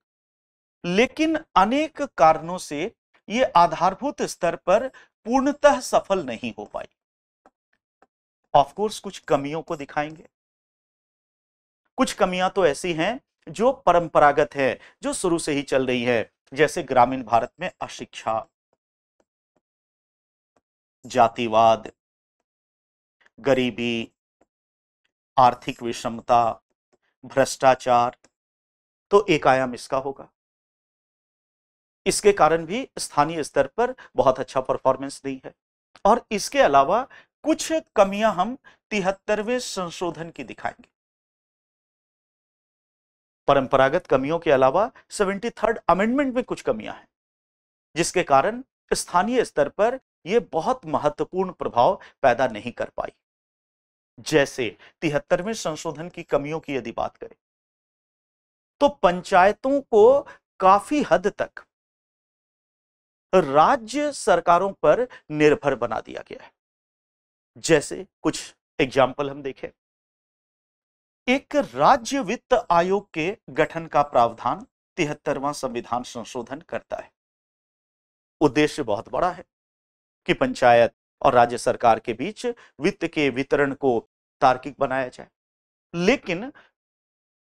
A: लेकिन अनेक कारणों से ये आधारभूत स्तर पर पूर्णतः सफल नहीं हो पाई ऑफकोर्स कुछ कमियों को दिखाएंगे कुछ कमियां तो ऐसी हैं जो परंपरागत है जो शुरू से ही चल रही
B: है जैसे ग्रामीण भारत में अशिक्षा जातिवाद गरीबी आर्थिक विषमता भ्रष्टाचार तो एक आयाम इसका होगा
A: इसके कारण भी स्थानीय स्तर पर बहुत अच्छा परफॉर्मेंस नहीं है और इसके अलावा कुछ कमियां हम तिहत्तरवें संशोधन की दिखाएंगे परंपरागत कमियों के अलावा सेवेंटी थर्ड अमेंडमेंट में कुछ कमियां हैं जिसके कारण स्थानीय स्तर पर यह बहुत महत्वपूर्ण प्रभाव पैदा नहीं कर पाई जैसे तिहत्तरवें संशोधन की कमियों की यदि बात करें तो पंचायतों को काफी हद तक राज्य सरकारों पर निर्भर बना दिया गया है जैसे कुछ एग्जाम्पल हम देखें एक राज्य वित्त आयोग के गठन का प्रावधान तिहत्तरवां संविधान संशोधन करता है उद्देश्य बहुत बड़ा है कि पंचायत और राज्य सरकार के बीच वित्त के वितरण को तार्किक बनाया जाए लेकिन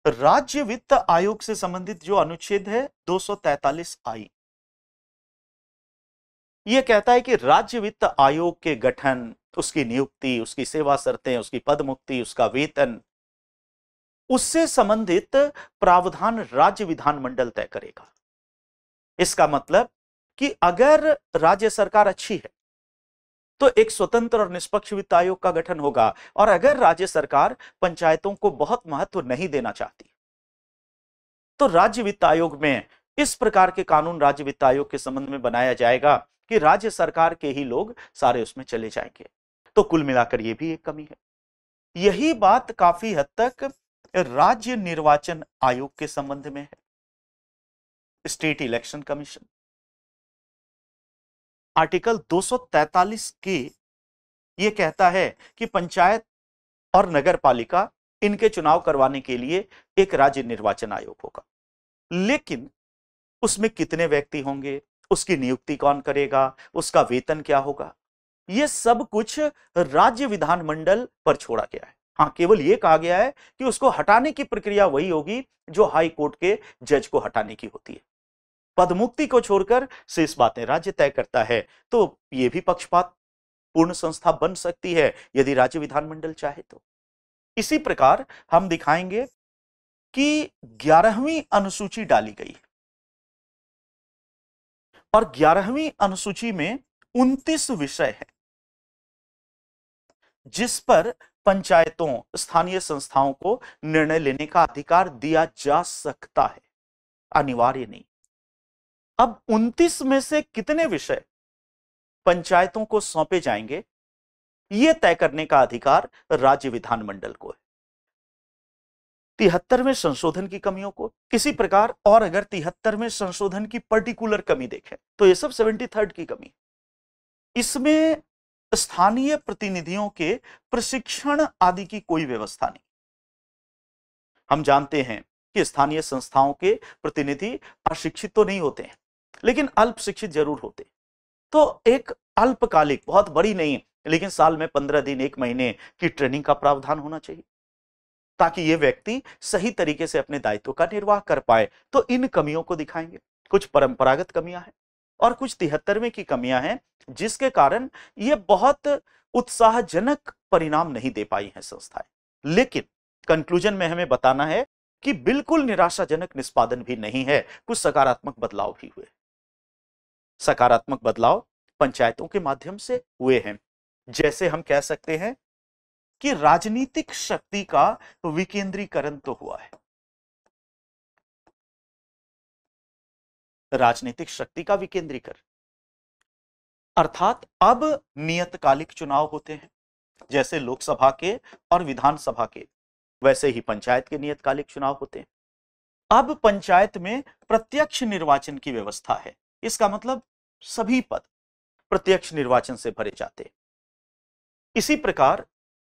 A: राज्य वित्त आयोग से संबंधित जो अनुच्छेद है 243 आई यह कहता है कि राज्य वित्त आयोग के गठन उसकी नियुक्ति उसकी सेवा शर्तें उसकी पदमुक्ति उसका वेतन उससे संबंधित प्रावधान राज्य विधानमंडल तय करेगा इसका मतलब कि अगर राज्य सरकार अच्छी है तो एक स्वतंत्र और निष्पक्ष वित्त आयोग का गठन होगा और अगर राज्य सरकार पंचायतों को बहुत महत्व नहीं देना चाहती तो राज्य वित्त आयोग में इस प्रकार के कानून राज्य वित्त आयोग के संबंध में बनाया जाएगा कि राज्य सरकार के ही लोग सारे उसमें चले जाएंगे तो कुल मिलाकर यह भी एक कमी है यही बात काफी हद तक राज्य निर्वाचन आयोग के संबंध में है स्टेट इलेक्शन कमीशन आर्टिकल 243 के ये कहता है कि पंचायत और नगर पालिका इनके चुनाव करवाने के लिए एक राज्य निर्वाचन आयोग होगा लेकिन उसमें कितने व्यक्ति होंगे उसकी नियुक्ति कौन करेगा उसका वेतन क्या होगा यह सब कुछ राज्य विधानमंडल पर छोड़ा गया है हाँ केवल यह कहा गया है कि उसको हटाने की प्रक्रिया वही होगी जो हाई कोर्ट के जज को हटाने की होती है पदमुक्ति को छोड़कर शेष बातें राज्य तय करता है तो ये भी पक्षपात पूर्ण संस्था बन सकती है यदि राज्य विधानमंडल चाहे तो इसी प्रकार हम दिखाएंगे कि ग्यारहवीं अनुसूची डाली गई और ग्यारहवीं अनुसूची में उन्तीस विषय हैं जिस पर पंचायतों स्थानीय संस्थाओं को निर्णय लेने का अधिकार दिया जा सकता है अनिवार्य नहीं अब 29 में से कितने विषय पंचायतों को सौंपे जाएंगे यह तय करने का अधिकार राज्य विधानमंडल को है तिहत्तर में संशोधन की कमियों को किसी प्रकार और अगर तिहत्तर में संशोधन की पर्टिकुलर कमी देखें तो यह सब सेवेंटी थर्ड की कमी इसमें स्थानीय प्रतिनिधियों के प्रशिक्षण आदि की कोई व्यवस्था नहीं हम जानते हैं कि स्थानीय संस्थाओं के प्रतिनिधि अशिक्षित तो नहीं होते हैं लेकिन अल्प शिक्षित जरूर होते तो एक अल्पकालिक बहुत बड़ी नहीं है लेकिन साल में पंद्रह दिन एक महीने की ट्रेनिंग का प्रावधान होना चाहिए ताकि ये व्यक्ति सही तरीके से अपने दायित्व का निर्वाह कर पाए तो इन कमियों को दिखाएंगे कुछ परंपरागत कमियां हैं और कुछ तिहत्तरवें की कमियां हैं जिसके कारण ये बहुत उत्साहजनक परिणाम नहीं दे पाई हैं संस्थाएं लेकिन कंक्लूजन में हमें बताना है कि बिल्कुल निराशाजनक निष्पादन भी नहीं है कुछ सकारात्मक बदलाव भी हुए सकारात्मक बदलाव पंचायतों के माध्यम से हुए
B: हैं जैसे हम कह सकते हैं कि राजनीतिक शक्ति का विकेंद्रीकरण तो हुआ है राजनीतिक शक्ति का विकेंद्रीकरण अर्थात अब
A: नियतकालिक चुनाव होते हैं जैसे लोकसभा के और विधानसभा के वैसे ही पंचायत के नियतकालिक चुनाव होते हैं अब पंचायत में प्रत्यक्ष निर्वाचन की व्यवस्था है इसका मतलब सभी पद प्रत्यक्ष निर्वाचन से भरे जाते इसी प्रकार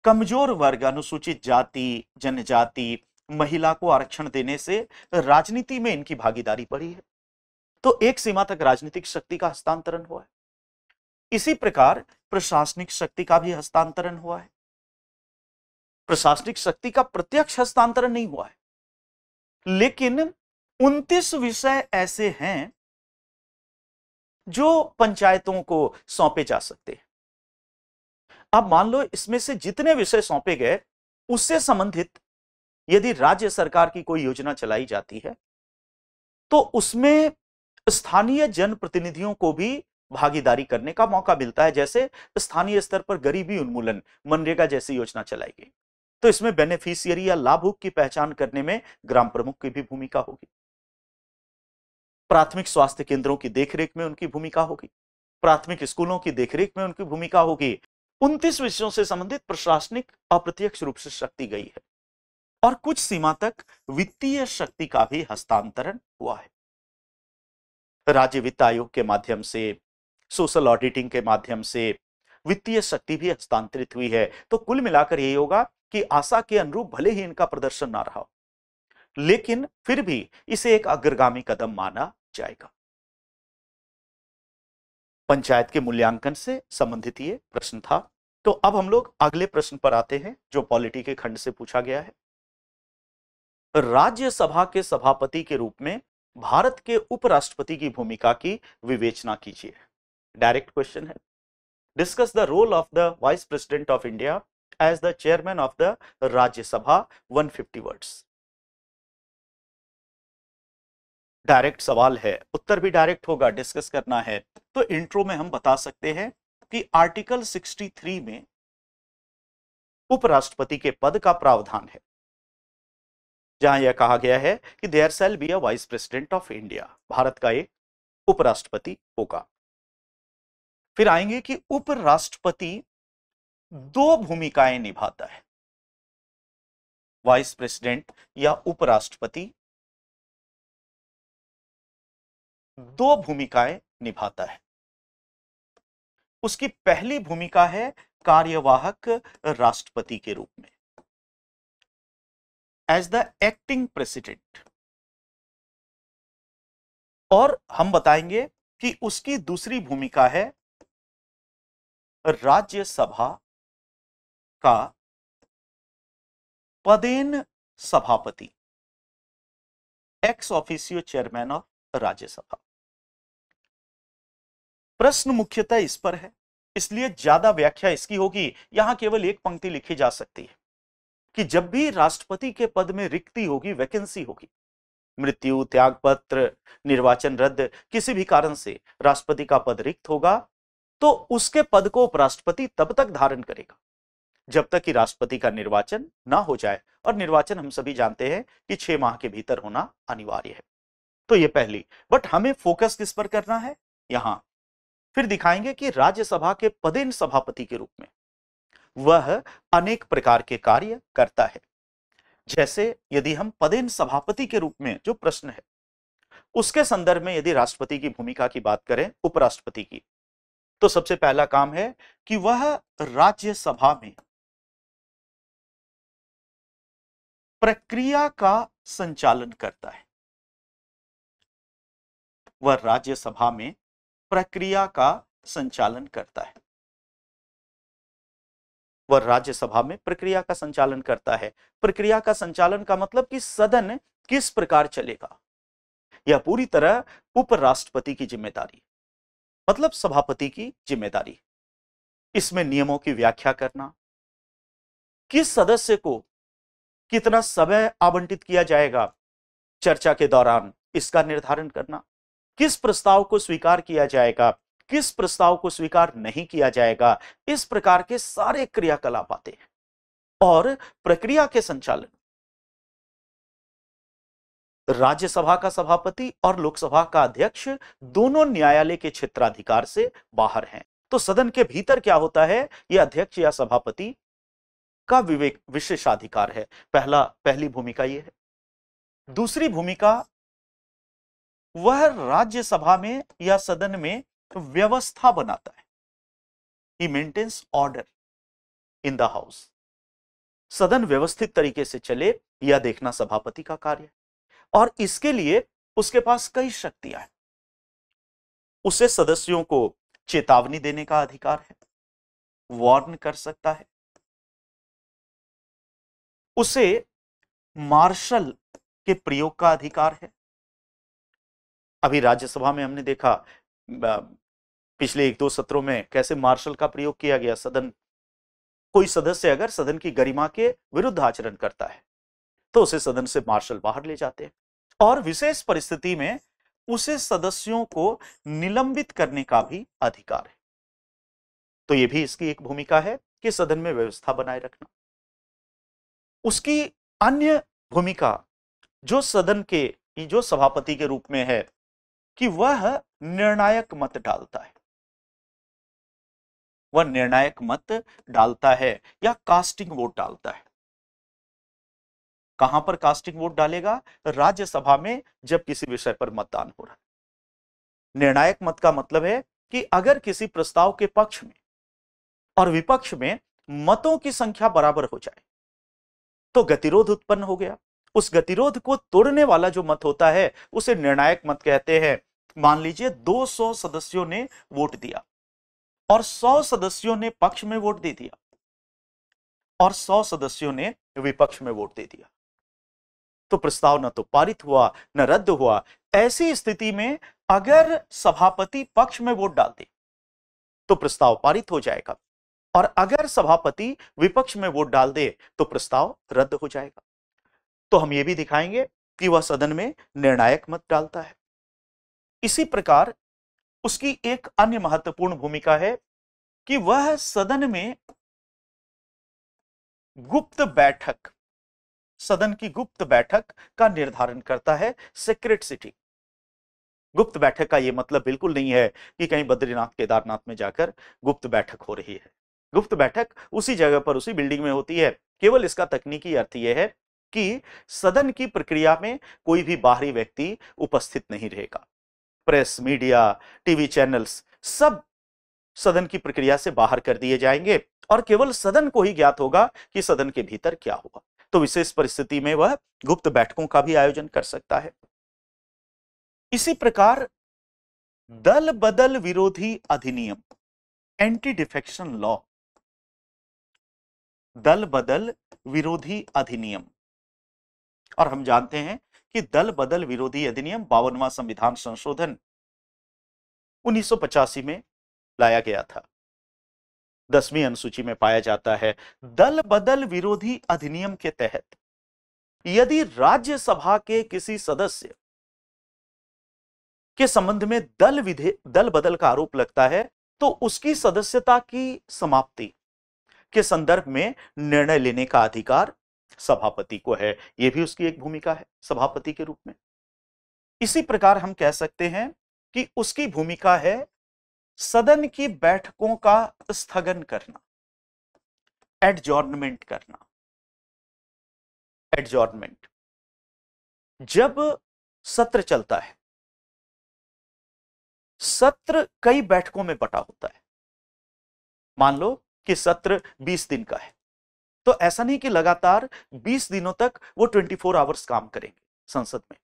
A: कमजोर वर्ग अनुसूचित जाति जनजाति महिला को आरक्षण देने से राजनीति में इनकी भागीदारी बढ़ी है तो एक सीमा तक राजनीतिक शक्ति का हस्तांतरण हुआ है इसी प्रकार प्रशासनिक शक्ति का भी हस्तांतरण हुआ है प्रशासनिक शक्ति का प्रत्यक्ष हस्तांतरण नहीं हुआ है लेकिन 29 विषय ऐसे हैं जो पंचायतों को सौंपे जा सकते हैं अब मान लो इसमें से जितने विषय सौंपे गए उससे संबंधित यदि राज्य सरकार की कोई योजना चलाई जाती है तो उसमें स्थानीय जनप्रतिनिधियों को भी भागीदारी करने का मौका मिलता है जैसे स्थानीय स्तर पर गरीबी उन्मूलन मनरेगा जैसी योजना चलाई गई तो इसमें बेनिफिशियरी या लाभुक की पहचान करने में ग्राम प्रमुख की भी भूमिका होगी प्राथमिक स्वास्थ्य केंद्रों की देखरेख में उनकी भूमिका होगी प्राथमिक स्कूलों की देखरेख में उनकी भूमिका होगी उनतीस विषयों से संबंधित प्रशासनिक अप्रत्यक्ष रूप से शक्ति गई है और कुछ सीमा तक वित्तीय शक्ति का भी हस्तांतरण हुआ है राज्य वित्त आयोग के माध्यम से सोशल ऑडिटिंग के माध्यम से वित्तीय शक्ति भी हस्तांतरित हुई है तो कुल मिलाकर यही होगा कि आशा के अनुरूप भले ही इनका प्रदर्शन ना रहा हो लेकिन फिर भी इसे एक अग्रगामी कदम माना जाएगा पंचायत के मूल्यांकन से संबंधित ये प्रश्न था तो अब हम लोग अगले प्रश्न पर आते हैं जो पॉलिटी के खंड से पूछा गया है राज्यसभा के सभापति के रूप में भारत के उपराष्ट्रपति की भूमिका की विवेचना कीजिए डायरेक्ट क्वेश्चन है discuss the role of the vice president of India as the chairman of the Rajya Sabha 150 words direct सवाल है उत्तर भी डायरेक्ट होगा डिस्कस करना है तो इंट्रो में हम बता सकते हैं कि आर्टिकल 63 में उपराष्ट्रपति के पद का प्रावधान है जहां यह कहा गया है कि there shall be a vice president of India Bharat का
B: एक उपराष्ट्रपति होगा फिर आएंगे कि उपराष्ट्रपति दो भूमिकाएं निभाता है वाइस प्रेसिडेंट या उपराष्ट्रपति दो भूमिकाएं निभाता है उसकी पहली भूमिका है कार्यवाहक राष्ट्रपति के रूप में एज द एक्टिंग प्रेसिडेंट और हम बताएंगे कि उसकी दूसरी भूमिका है राज्यसभा का पदेन सभापति ex officio chairman of Rajya Sabha प्रश्न मुख्यतः इस पर है इसलिए ज्यादा
A: व्याख्या इसकी होगी यहां केवल एक पंक्ति लिखी जा सकती है कि जब भी राष्ट्रपति के पद में रिक्ति होगी वैकेंसी होगी मृत्यु पत्र निर्वाचन रद्द किसी भी कारण से राष्ट्रपति का पद रिक्त होगा तो उसके पद को उपराष्ट्रपति तब तक धारण करेगा जब तक कि राष्ट्रपति का निर्वाचन ना हो जाए और निर्वाचन हम सभी जानते हैं कि छह माह के भीतर होना अनिवार्य है तो ये पहली बट हमें फोकस किस पर करना है यहां फिर दिखाएंगे कि राज्यसभा के पदेन सभापति के रूप में वह अनेक प्रकार के कार्य करता है जैसे यदि हम पदेन सभापति के रूप में जो प्रश्न है उसके संदर्भ में यदि राष्ट्रपति की भूमिका की बात करें उपराष्ट्रपति की तो सबसे पहला काम है कि वह
B: राज्यसभा में प्रक्रिया का संचालन करता है
A: वह राज्यसभा में प्रक्रिया का संचालन करता है वह राज्यसभा में प्रक्रिया का संचालन करता है प्रक्रिया का संचालन का मतलब कि सदन किस प्रकार चलेगा यह पूरी तरह उपराष्ट्रपति की जिम्मेदारी मतलब सभापति की जिम्मेदारी इसमें नियमों की व्याख्या करना किस सदस्य को कितना समय आवंटित किया जाएगा चर्चा के दौरान इसका निर्धारण करना किस प्रस्ताव को स्वीकार किया जाएगा किस प्रस्ताव को स्वीकार नहीं किया जाएगा इस प्रकार के सारे क्रियाकलाप आते हैं और प्रक्रिया के संचालन राज्यसभा का सभापति और लोकसभा का अध्यक्ष दोनों न्यायालय के क्षेत्राधिकार से बाहर हैं तो सदन के भीतर क्या होता है यह अध्यक्ष या सभापति का विवेक विशेषाधिकार है पहला पहली भूमिका यह है दूसरी भूमिका वह राज्यसभा में या सदन में व्यवस्था बनाता है he maintains order in the house सदन व्यवस्थित तरीके से चले यह देखना सभापति का कार्य है और इसके लिए उसके पास कई शक्तियां हैं
B: उसे सदस्यों को चेतावनी देने का अधिकार है वार्न कर सकता है उसे मार्शल के प्रयोग का अधिकार है अभी राज्यसभा
A: में हमने देखा पिछले एक दो सत्रों में कैसे मार्शल का प्रयोग किया गया सदन कोई सदस्य अगर सदन की गरिमा के विरुद्ध आचरण करता है तो उसे सदन से मार्शल बाहर ले जाते हैं और विशेष परिस्थिति में उसे सदस्यों को निलंबित करने का भी अधिकार है तो यह भी इसकी एक भूमिका है कि सदन में व्यवस्था बनाए रखना
B: उसकी अन्य
A: भूमिका जो सदन के जो सभापति के रूप में है कि वह निर्णायक मत डालता है वह निर्णायक मत डालता है या कास्टिंग वोट डालता है कहां पर कास्टिंग वोट डालेगा राज्यसभा में जब किसी विषय पर मतदान हो रहा है निर्णायक मत का मतलब है कि अगर किसी प्रस्ताव के पक्ष में और विपक्ष में मतों की संख्या बराबर हो जाए तो गतिरोध उत्पन्न हो गया उस गतिरोध को तोड़ने वाला जो मत होता है उसे निर्णायक मत कहते हैं मान लीजिए 200 सदस्यों ने वोट दिया और 100 सदस्यों ने पक्ष में वोट दे दिया और 100 सदस्यों ने विपक्ष में वोट दे दिया तो प्रस्ताव न तो पारित हुआ न रद्द हुआ ऐसी स्थिति में अगर सभापति पक्ष में वोट डाल दे तो प्रस्ताव पारित हो जाएगा और अगर सभापति विपक्ष में वोट डाल दे तो प्रस्ताव रद्द हो जाएगा तो हम ये भी दिखाएंगे कि वह सदन में निर्णायक मत डालता है इसी प्रकार उसकी एक अन्य महत्वपूर्ण भूमिका है कि वह सदन में गुप्त बैठक सदन की गुप्त बैठक का निर्धारण करता है सीक्रेट सिटी गुप्त बैठक का यह मतलब बिल्कुल नहीं है कि कहीं बद्रीनाथ केदारनाथ में जाकर गुप्त बैठक हो रही है गुप्त बैठक उसी जगह पर उसी बिल्डिंग में होती है केवल इसका तकनीकी अर्थ यह है कि सदन की प्रक्रिया में कोई भी बाहरी व्यक्ति उपस्थित नहीं रहेगा प्रेस मीडिया टीवी चैनल्स सब सदन की प्रक्रिया से बाहर कर दिए जाएंगे और केवल सदन को ही ज्ञात होगा कि सदन के भीतर क्या हुआ तो विशेष परिस्थिति में वह गुप्त बैठकों का भी आयोजन कर सकता है इसी प्रकार हम्म। दल बदल विरोधी अधिनियम एंटी डिफेक्शन लॉ दल बदल विरोधी अधिनियम और हम जानते हैं कि दल बदल विरोधी अधिनियम बावनवा संविधान संशोधन 1985 में लाया गया था दसवीं अनुसूची में पाया जाता है दल बदल विरोधी अधिनियम के तहत यदि राज्यसभा के किसी सदस्य के संबंध में दल विधे दल बदल का आरोप लगता है तो उसकी सदस्यता की समाप्ति के संदर्भ में निर्णय लेने का अधिकार सभापति को है यह भी उसकी एक भूमिका है सभापति के रूप में इसी प्रकार हम कह सकते हैं कि उसकी भूमिका है सदन की बैठकों का स्थगन करना
B: एडजॉर्नमेंट करना एडजॉर्नमेंट जब सत्र चलता है सत्र कई बैठकों में बटा होता है मान लो
A: कि सत्र 20 दिन का है तो ऐसा नहीं कि लगातार 20 दिनों तक वो 24 फोर आवर्स काम करेंगे संसद में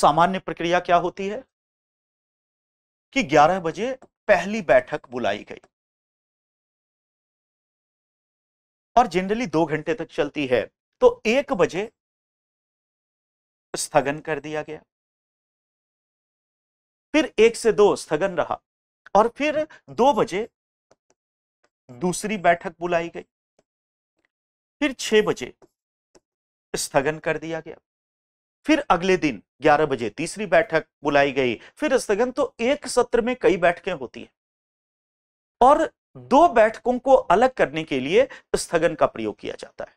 A: सामान्य प्रक्रिया क्या होती है
B: कि 11 बजे पहली बैठक बुलाई गई और जनरली दो घंटे तक चलती है तो एक बजे स्थगन कर दिया गया फिर एक से दो स्थगन रहा और फिर दो बजे
A: दूसरी बैठक बुलाई गई फिर छह बजे स्थगन कर दिया गया फिर अगले दिन 11 बजे तीसरी बैठक बुलाई गई फिर स्थगन तो एक सत्र में कई बैठकें होती हैं और हम्म। दो बैठकों को अलग करने के लिए स्थगन का प्रयोग किया जाता है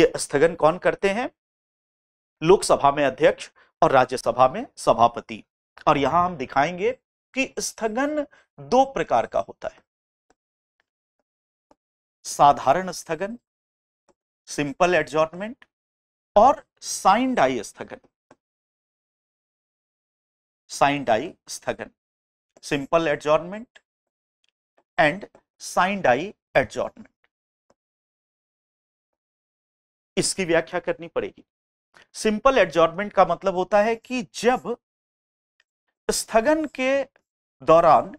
A: ये स्थगन कौन करते हैं लोकसभा में अध्यक्ष और राज्यसभा में सभापति और यहां हम दिखाएंगे कि स्थगन दो प्रकार का होता है
B: साधारण स्थगन सिंपल एडजॉर्नमेंट और साइन डाई स्थगन साइन डाई स्थगन simple adjournment and sine die adjournment इसकी व्याख्या करनी पड़ेगी
A: सिंपल एडजॉर्नमेंट का मतलब होता है कि जब
B: स्थगन के दौरान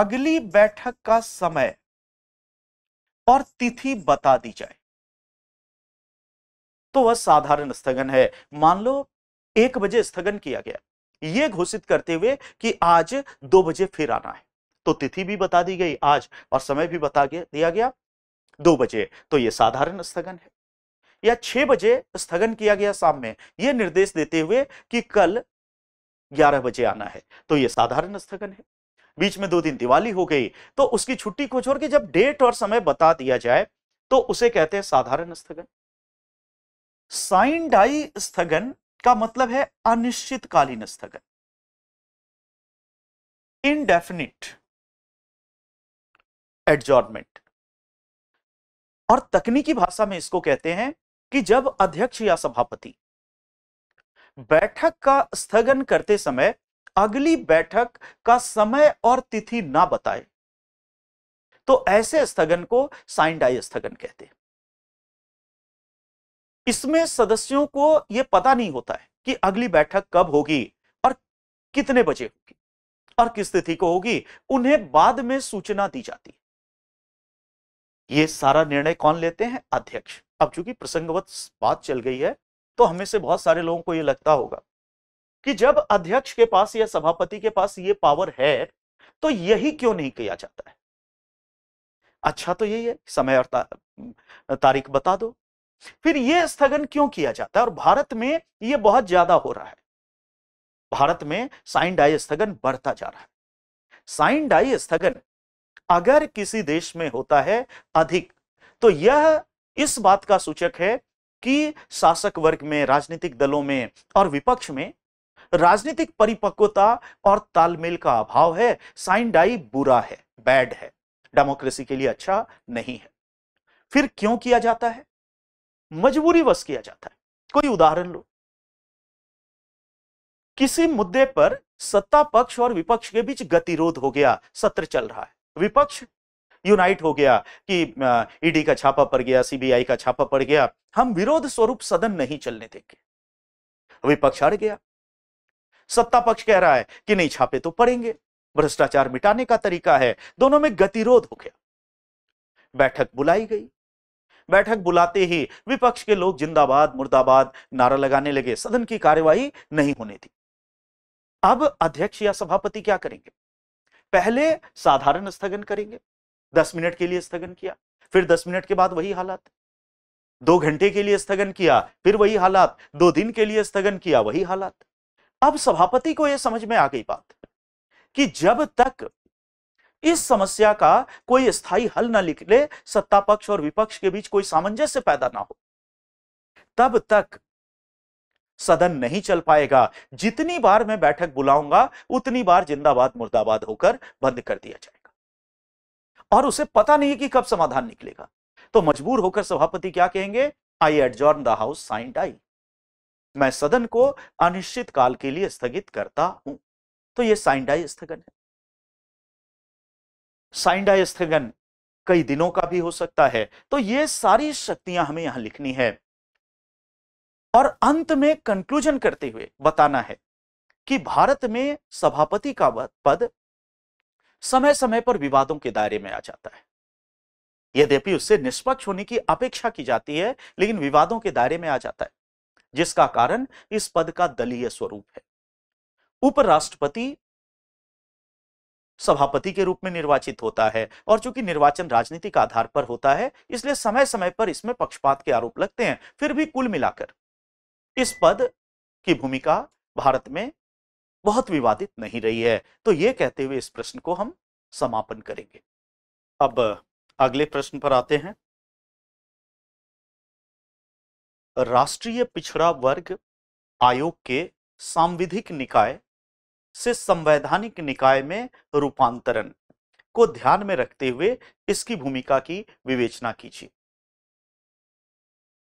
B: अगली बैठक का समय और तिथि बता दी जाए
A: तो वह साधारण स्थगन है मान लो एक बजे स्थगन किया गया यह घोषित करते हुए कि आज दो बजे फिर आना है तो तिथि भी बता दी गई आज और समय भी बता दिया गया दो बजे तो यह साधारण स्थगन है या छह बजे स्थगन किया गया शाम में यह निर्देश देते हुए कि कल ग्यारह बजे आना है तो यह साधारण स्थगन है बीच में दो दिन दिवाली हो गई तो उसकी छुट्टी को छोड़ के जब डेट और समय बता दिया जाए तो उसे कहते हैं साधारण स्थगन
B: साइन डाई स्थगन का मतलब है अनिश्चितकालीन स्थगन इनडेफिनिट एडजॉर्नमेंट और तकनीकी भाषा में इसको कहते हैं
A: कि जब अध्यक्ष या सभापति बैठक का स्थगन करते समय अगली बैठक का समय और तिथि ना बताए तो ऐसे स्थगन को साइंडाई स्थगन कहते हैं इसमें सदस्यों को यह पता नहीं होता है कि अगली बैठक कब होगी और कितने बजे होगी और किस तिथि को होगी उन्हें बाद में सूचना दी जाती है ये सारा निर्णय कौन लेते हैं अध्यक्ष अब चूंकि प्रसंगवत बात चल गई है तो हमें से बहुत सारे लोगों को यह लगता होगा कि जब अध्यक्ष के पास या सभापति के पास ये पावर है तो यही क्यों नहीं किया जाता है अच्छा तो यही है समय और ता, तारीख बता दो फिर यह स्थगन क्यों किया जाता है और भारत में यह बहुत ज्यादा हो रहा है भारत में साइन डाई स्थगन बढ़ता जा रहा है साइन डाई स्थगन अगर किसी देश में होता है अधिक तो यह इस बात का सूचक है कि शासक वर्ग में राजनीतिक दलों में और विपक्ष में राजनीतिक परिपक्वता और तालमेल का अभाव है साइन डाई बुरा है बैड है
B: डेमोक्रेसी के लिए अच्छा नहीं है फिर क्यों किया जाता है मजबूरी वश किया जाता है कोई उदाहरण लो किसी
A: मुद्दे पर सत्ता पक्ष और विपक्ष के बीच गतिरोध हो गया सत्र चल रहा है विपक्ष यूनाइट हो गया कि ईडी e का छापा पड़ गया सीबीआई का छापा पड़ गया हम विरोध स्वरूप सदन नहीं चलने देंगे विपक्ष अड़ गया सत्ता पक्ष कह रहा है कि नहीं छापे तो पड़ेंगे भ्रष्टाचार मिटाने का तरीका है दोनों में गतिरोध हो गया बैठक बुलाई गई बैठक बुलाते ही विपक्ष के लोग जिंदाबाद मुर्दाबाद नारा लगाने लगे सदन की कार्यवाही नहीं होने दी अब अध्यक्ष या सभापति क्या करेंगे पहले साधारण स्थगन करेंगे दस मिनट के लिए स्थगन किया फिर दस मिनट के बाद वही हालात दो घंटे के लिए स्थगन किया फिर वही हालात दो दिन के लिए स्थगन किया वही हालात अब सभापति को यह समझ में आ गई बात कि जब तक इस समस्या का कोई स्थायी हल ना निकले सत्ता पक्ष और विपक्ष के बीच कोई सामंजस्य पैदा ना हो तब तक सदन नहीं चल पाएगा जितनी बार मैं बैठक बुलाऊंगा उतनी बार जिंदाबाद मुर्दाबाद होकर बंद कर दिया जाएगा और उसे पता नहीं कि कब समाधान निकलेगा तो मजबूर होकर सभापति क्या कहेंगे I adjourn the house sine die मैं सदन को अनिश्चित काल के लिए स्थगित करता हूं तो यह साइंडाई स्थगन है साइंडाई स्थगन कई दिनों का भी हो सकता है तो ये सारी शक्तियां हमें यहां लिखनी है और अंत में कंक्लूजन करते हुए बताना है कि भारत में सभापति का पद समय समय पर विवादों के दायरे में आ जाता है यद्यपि उससे निष्पक्ष होने की अपेक्षा की जाती है लेकिन विवादों के दायरे में आ जाता है जिसका कारण इस पद का दलीय स्वरूप है उपराष्ट्रपति सभापति के रूप में निर्वाचित होता है और चूंकि निर्वाचन राजनीतिक आधार पर होता है इसलिए समय समय पर इसमें पक्षपात के आरोप लगते हैं फिर भी कुल मिलाकर इस पद की भूमिका भारत में बहुत विवादित नहीं रही है तो ये कहते हुए इस प्रश्न को हम समापन करेंगे
B: अब अगले प्रश्न पर आते हैं राष्ट्रीय पिछड़ा वर्ग आयोग के सांविधिक निकाय
A: से संवैधानिक निकाय में रूपांतरण को ध्यान में रखते हुए इसकी भूमिका की विवेचना कीजिए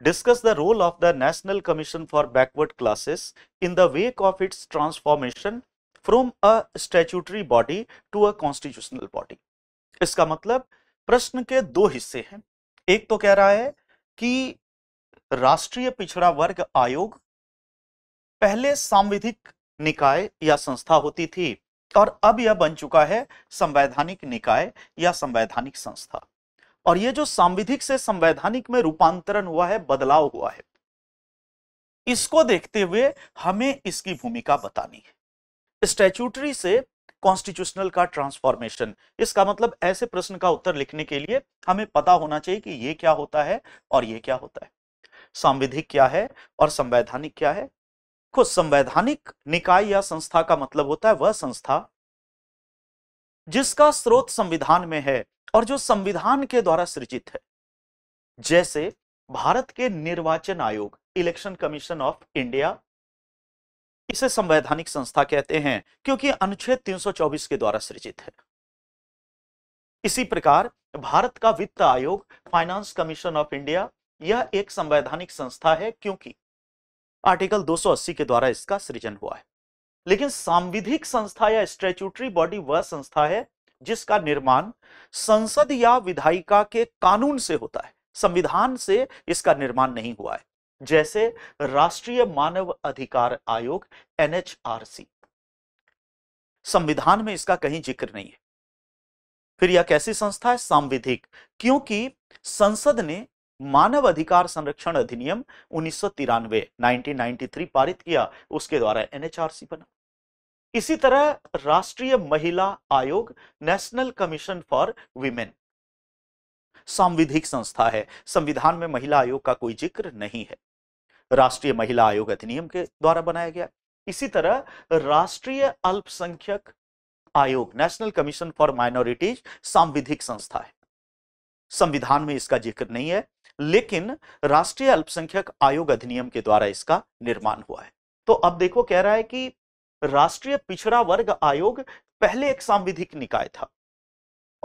A: discuss the role of the national commission for backward classes in the wake of its transformation from a statutory body to a constitutional body इसका मतलब प्रश्न के दो हिस्से हैं एक तो कह रहा है कि राष्ट्रीय पिछड़ा वर्ग आयोग पहले सांविधिक निकाय या संस्था होती थी और अब यह बन चुका है संवैधानिक निकाय या संवैधानिक संस्था और यह जो सांविधिक से संवैधानिक में रूपांतरण हुआ है बदलाव हुआ है इसको देखते हुए हमें इसकी भूमिका बतानी है स्टैचूटरी से कॉन्स्टिट्यूशनल का ट्रांसफॉर्मेशन इसका मतलब ऐसे प्रश्न का उत्तर लिखने के लिए हमें पता होना चाहिए कि यह क्या होता है और यह क्या होता है सांविधिक क्या है और संवैधानिक क्या है खुद संवैधानिक निकाय या संस्था का मतलब होता है वह संस्था जिसका स्रोत संविधान में है और जो संविधान के द्वारा सृजित है जैसे भारत के निर्वाचन आयोग इलेक्शन कमीशन ऑफ इंडिया इसे संवैधानिक संस्था कहते हैं क्योंकि अनुच्छेद 324 के द्वारा सृजित है इसी प्रकार भारत का वित्त आयोग फाइनेंस कमीशन ऑफ इंडिया यह एक संवैधानिक संस्था है क्योंकि आर्टिकल 280 के द्वारा इसका सृजन हुआ है लेकिन सांविधिक संस्था या स्टेचुटरी बॉडी वह संस्था है जिसका निर्माण संसद या विधायिका के कानून से होता है संविधान से इसका निर्माण नहीं हुआ है जैसे राष्ट्रीय मानव अधिकार आयोग एनएचआरसी संविधान में इसका कहीं जिक्र नहीं है फिर यह कैसी संस्था है सांविधिक क्योंकि संसद ने मानव अधिकार संरक्षण अधिनियम उन्नीस 1993 पारित किया उसके द्वारा एनएचआरसी बना इसी तरह राष्ट्रीय महिला आयोग नेशनल कमीशन फॉर विमेन सांविधिक संस्था है संविधान में महिला आयोग का कोई जिक्र नहीं है राष्ट्रीय महिला आयोग अधिनियम के द्वारा बनाया गया इसी तरह राष्ट्रीय अल्पसंख्यक आयोग नेशनल कमीशन फॉर माइनॉरिटीज सांविधिक संस्था है संविधान में इसका जिक्र नहीं है लेकिन राष्ट्रीय अल्पसंख्यक आयोग अधिनियम के द्वारा इसका निर्माण हुआ है तो अब देखो कह रहा है कि राष्ट्रीय पिछड़ा वर्ग आयोग पहले एक सांविधिक निकाय था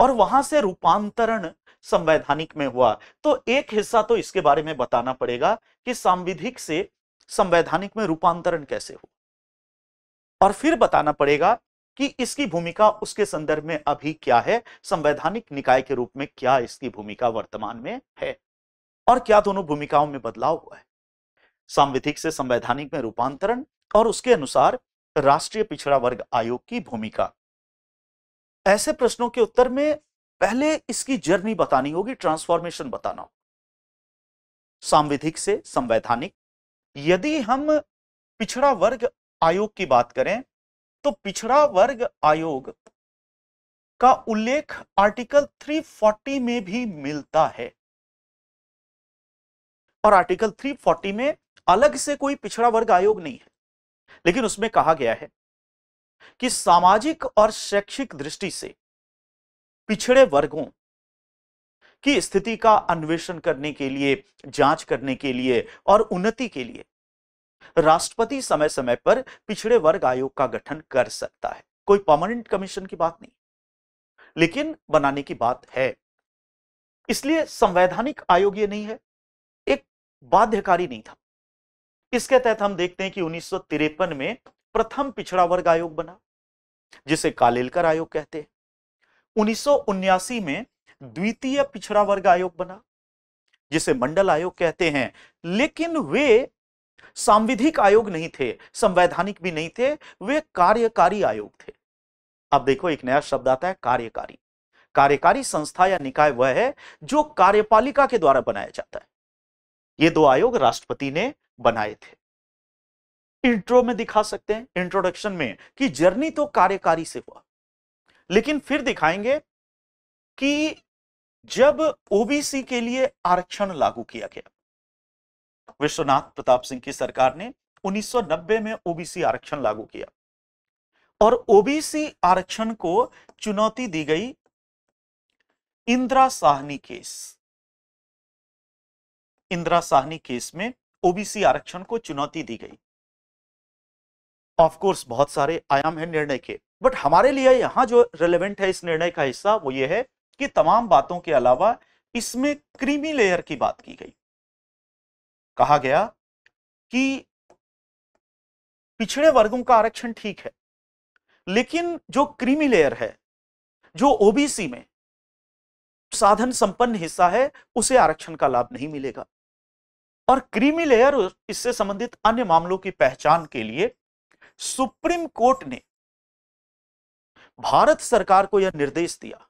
A: और वहां से रूपांतरण संवैधानिक में हुआ तो एक हिस्सा तो इसके बारे में बताना पड़ेगा कि सांविधिक से संवैधानिक में रूपांतरण कैसे हुआ और फिर बताना पड़ेगा कि इसकी भूमिका उसके संदर्भ में अभी क्या है संवैधानिक निकाय के रूप में क्या इसकी भूमिका वर्तमान में है और क्या दोनों भूमिकाओं में बदलाव हुआ है सांविधिक से संवैधानिक में रूपांतरण और उसके अनुसार राष्ट्रीय पिछड़ा वर्ग आयोग की भूमिका ऐसे प्रश्नों के उत्तर में पहले इसकी जर्नी बतानी होगी ट्रांसफॉर्मेशन बताना होगा सांविधिक से संवैधानिक यदि हम पिछड़ा वर्ग आयोग की बात करें तो पिछड़ा वर्ग आयोग का उल्लेख आर्टिकल 340 में भी मिलता है और आर्टिकल 340 में अलग से कोई पिछड़ा वर्ग आयोग नहीं है लेकिन उसमें कहा गया है कि सामाजिक और शैक्षिक दृष्टि से पिछड़े वर्गों की स्थिति का अन्वेषण करने के लिए जांच करने के लिए और उन्नति के लिए राष्ट्रपति समय समय पर पिछड़े वर्ग आयोग का गठन कर सकता है कोई परमानेंट कमीशन की बात नहीं लेकिन बनाने की बात है इसलिए संवैधानिक आयोग यह नहीं है बाध्यकारी नहीं था इसके तहत हम देखते हैं कि उन्नीस में प्रथम पिछड़ा वर्ग आयोग बना जिसे कालेलकर आयोग कहते हैं उन्नीस में द्वितीय पिछड़ा वर्ग आयोग बना जिसे मंडल आयोग कहते हैं लेकिन वे सांविधिक आयोग नहीं थे संवैधानिक भी नहीं थे वे कार्यकारी आयोग थे अब देखो एक नया शब्द आता है कार्यकारी कार्यकारी संस्था या निकाय वह है जो कार्यपालिका के द्वारा बनाया जाता है ये दो आयोग राष्ट्रपति ने बनाए थे इंट्रो में दिखा सकते हैं इंट्रोडक्शन में कि जर्नी तो कार्यकारी से हुआ लेकिन फिर दिखाएंगे कि जब ओबीसी के लिए आरक्षण लागू किया गया विश्वनाथ प्रताप सिंह की सरकार ने 1990 में ओबीसी आरक्षण लागू किया और ओबीसी आरक्षण को चुनौती दी गई इंदिरा साहनी केस इंदिरा साहनी केस में ओबीसी आरक्षण को चुनौती दी गई ऑफकोर्स बहुत सारे आयाम है निर्णय के बट हमारे लिए यहां जो रिलेवेंट है इस निर्णय का हिस्सा वो ये है कि तमाम बातों के अलावा इसमें क्रीमी लेयर की बात की गई कहा
B: गया कि पिछड़े वर्गों का आरक्षण ठीक है लेकिन जो क्रीमी लेयर है जो ओबीसी में
A: साधन संपन्न हिस्सा है उसे आरक्षण का लाभ नहीं मिलेगा और क्रीमी लेयर इससे संबंधित अन्य मामलों की पहचान के लिए सुप्रीम कोर्ट ने भारत सरकार को यह निर्देश दिया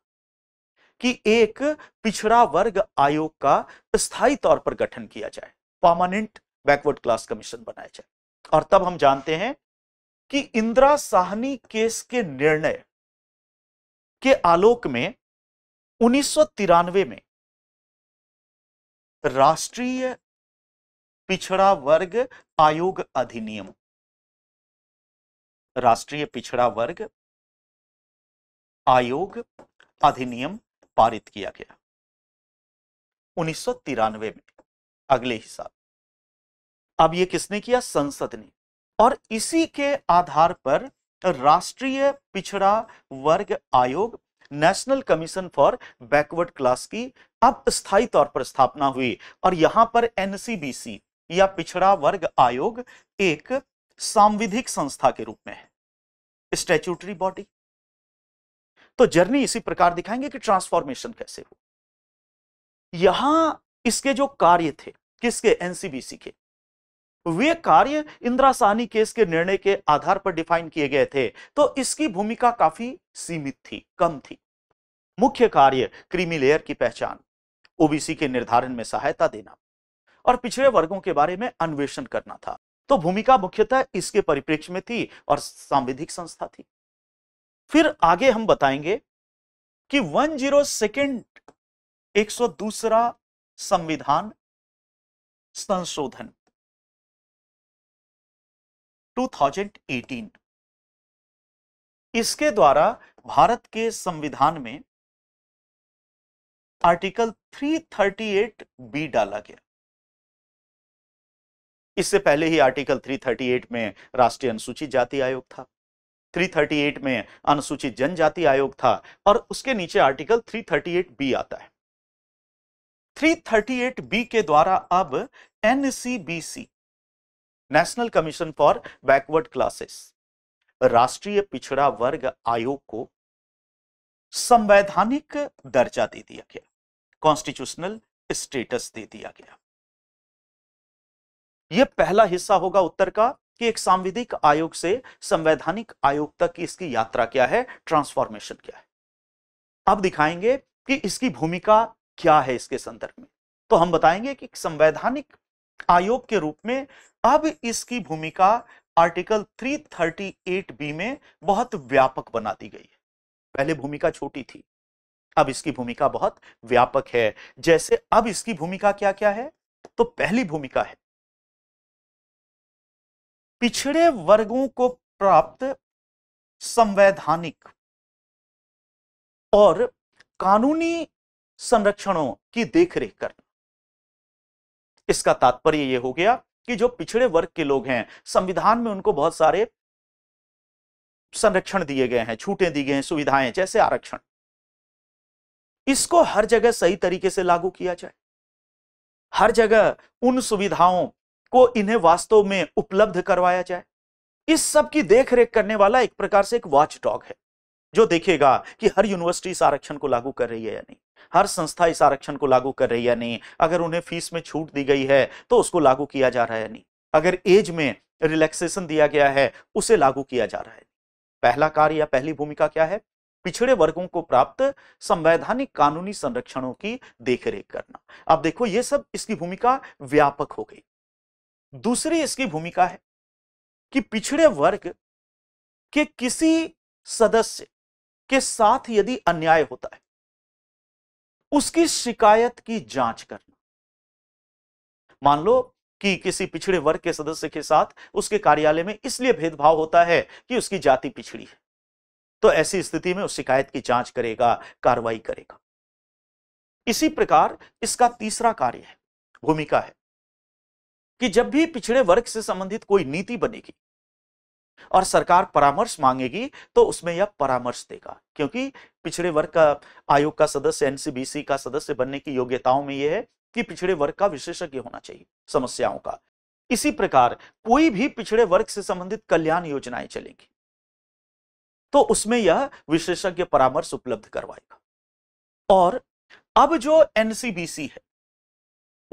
A: कि एक पिछड़ा वर्ग आयोग का स्थायी तौर पर गठन किया जाए पर्मानेंट बैकवर्ड क्लास कमीशन बनाया जाए और तब हम जानते हैं कि इंदिरा
B: साहनी केस के निर्णय के आलोक में उन्नीस में राष्ट्रीय पिछड़ा वर्ग आयोग अधिनियम राष्ट्रीय पिछड़ा वर्ग आयोग अधिनियम पारित किया गया उन्नीस में अगले ही साल
A: अब यह किसने किया संसद ने और इसी के आधार पर राष्ट्रीय पिछड़ा वर्ग आयोग national commission for backward class की अब स्थायी तौर पर स्थापना हुई और यहां पर एनसीबीसी या पिछड़ा वर्ग आयोग एक सांविधिक संस्था के रूप में है स्टैच्यूटरी बॉडी तो जर्नी इसी प्रकार दिखाएंगे कि ट्रांसफॉर्मेशन कैसे हो यहां इसके जो कार्य थे किसके एनसीबीसी के वे कार्य इंदिरा साहनी केस के निर्णय के आधार पर डिफाइन किए गए थे तो इसकी भूमिका काफी सीमित थी कम थी मुख्य कार्य क्रीमी लेयर की पहचान ओबीसी के निर्धारण में सहायता देना और पिछड़े वर्गों के बारे में अन्वेषण करना था तो भूमिका मुख्यतः इसके परिप्रेक्ष्य में थी और सांविधिक संस्था थी फिर आगे हम बताएंगे कि वन जीरो सेकेंड
B: एक सौ दूसरा संविधान संशोधन 2018 इसके द्वारा भारत के संविधान में आर्टिकल 338 बी डाला गया
A: इससे पहले ही आर्टिकल 338 में राष्ट्रीय अनुसूचित जाति आयोग था 338 में अनुसूचित जनजाति आयोग था और उसके नीचे आर्टिकल 338 बी आता है 338 बी के द्वारा अब NCBC national commission for backward classes राष्ट्रीय पिछड़ा वर्ग आयोग को संवैधानिक दर्जा दे दिया गया कॉन्स्टिट्यूशनल स्टेटस दे दिया गया यह पहला हिस्सा होगा उत्तर का कि एक सांविधिक आयोग से संवैधानिक आयोग तक की इसकी यात्रा क्या है ट्रांसफॉर्मेशन क्या है अब दिखाएंगे कि इसकी भूमिका क्या है इसके संदर्भ में तो हम बताएंगे कि संवैधानिक आयोग के रूप में अब इसकी भूमिका आर्टिकल 338 बी में बहुत व्यापक बना दी गई है पहले भूमिका छोटी थी अब इसकी भूमिका बहुत व्यापक है जैसे अब इसकी भूमिका क्या क्या है तो पहली भूमिका है
B: पिछड़े वर्गों को प्राप्त संवैधानिक और कानूनी संरक्षणों की देखरेख करना इसका तात्पर्य यह हो
A: गया कि जो पिछड़े वर्ग के लोग हैं संविधान में उनको बहुत सारे संरक्षण दिए गए हैं छूटें दी गई हैं सुविधाएं जैसे आरक्षण इसको हर जगह सही तरीके से लागू किया जाए हर जगह उन सुविधाओं को इन्हें वास्तव में उपलब्ध करवाया जाए इस सब की देखरेख करने वाला एक प्रकार से एक वॉच डॉग है जो देखेगा कि हर यूनिवर्सिटी इस आरक्षण को लागू कर रही है या नहीं हर संस्था इस आरक्षण को लागू कर रही है या नहीं अगर उन्हें फीस में छूट दी गई है तो उसको लागू किया जा रहा है या नहीं अगर एज में रिलैक्सेशन दिया गया है उसे लागू किया जा रहा है पहला कार्य या पहली भूमिका क्या है पिछड़े वर्गों को प्राप्त संवैधानिक कानूनी संरक्षणों की देखरेख करना अब देखो ये सब इसकी भूमिका व्यापक हो गई दूसरी इसकी भूमिका है कि पिछड़े वर्ग के किसी सदस्य के साथ यदि अन्याय होता है उसकी शिकायत की जांच करना मान लो कि किसी पिछड़े वर्ग के सदस्य के साथ उसके कार्यालय में इसलिए भेदभाव होता है कि उसकी जाति पिछड़ी है तो ऐसी स्थिति में उस शिकायत की जांच करेगा कार्रवाई करेगा इसी प्रकार इसका तीसरा कार्य है भूमिका है कि जब भी पिछड़े वर्ग से संबंधित कोई नीति बनेगी और सरकार परामर्श मांगेगी तो उसमें यह परामर्श देगा क्योंकि पिछड़े वर्ग का आयोग का सदस्य एनसीबीसी का सदस्य बनने की योग्यताओं में यह है कि पिछड़े वर्ग का विशेषज्ञ होना चाहिए समस्याओं का इसी प्रकार कोई भी पिछड़े वर्ग से संबंधित कल्याण योजनाएं चलेंगी तो उसमें यह विशेषज्ञ परामर्श उपलब्ध करवाएगा और अब जो एनसीबीसी है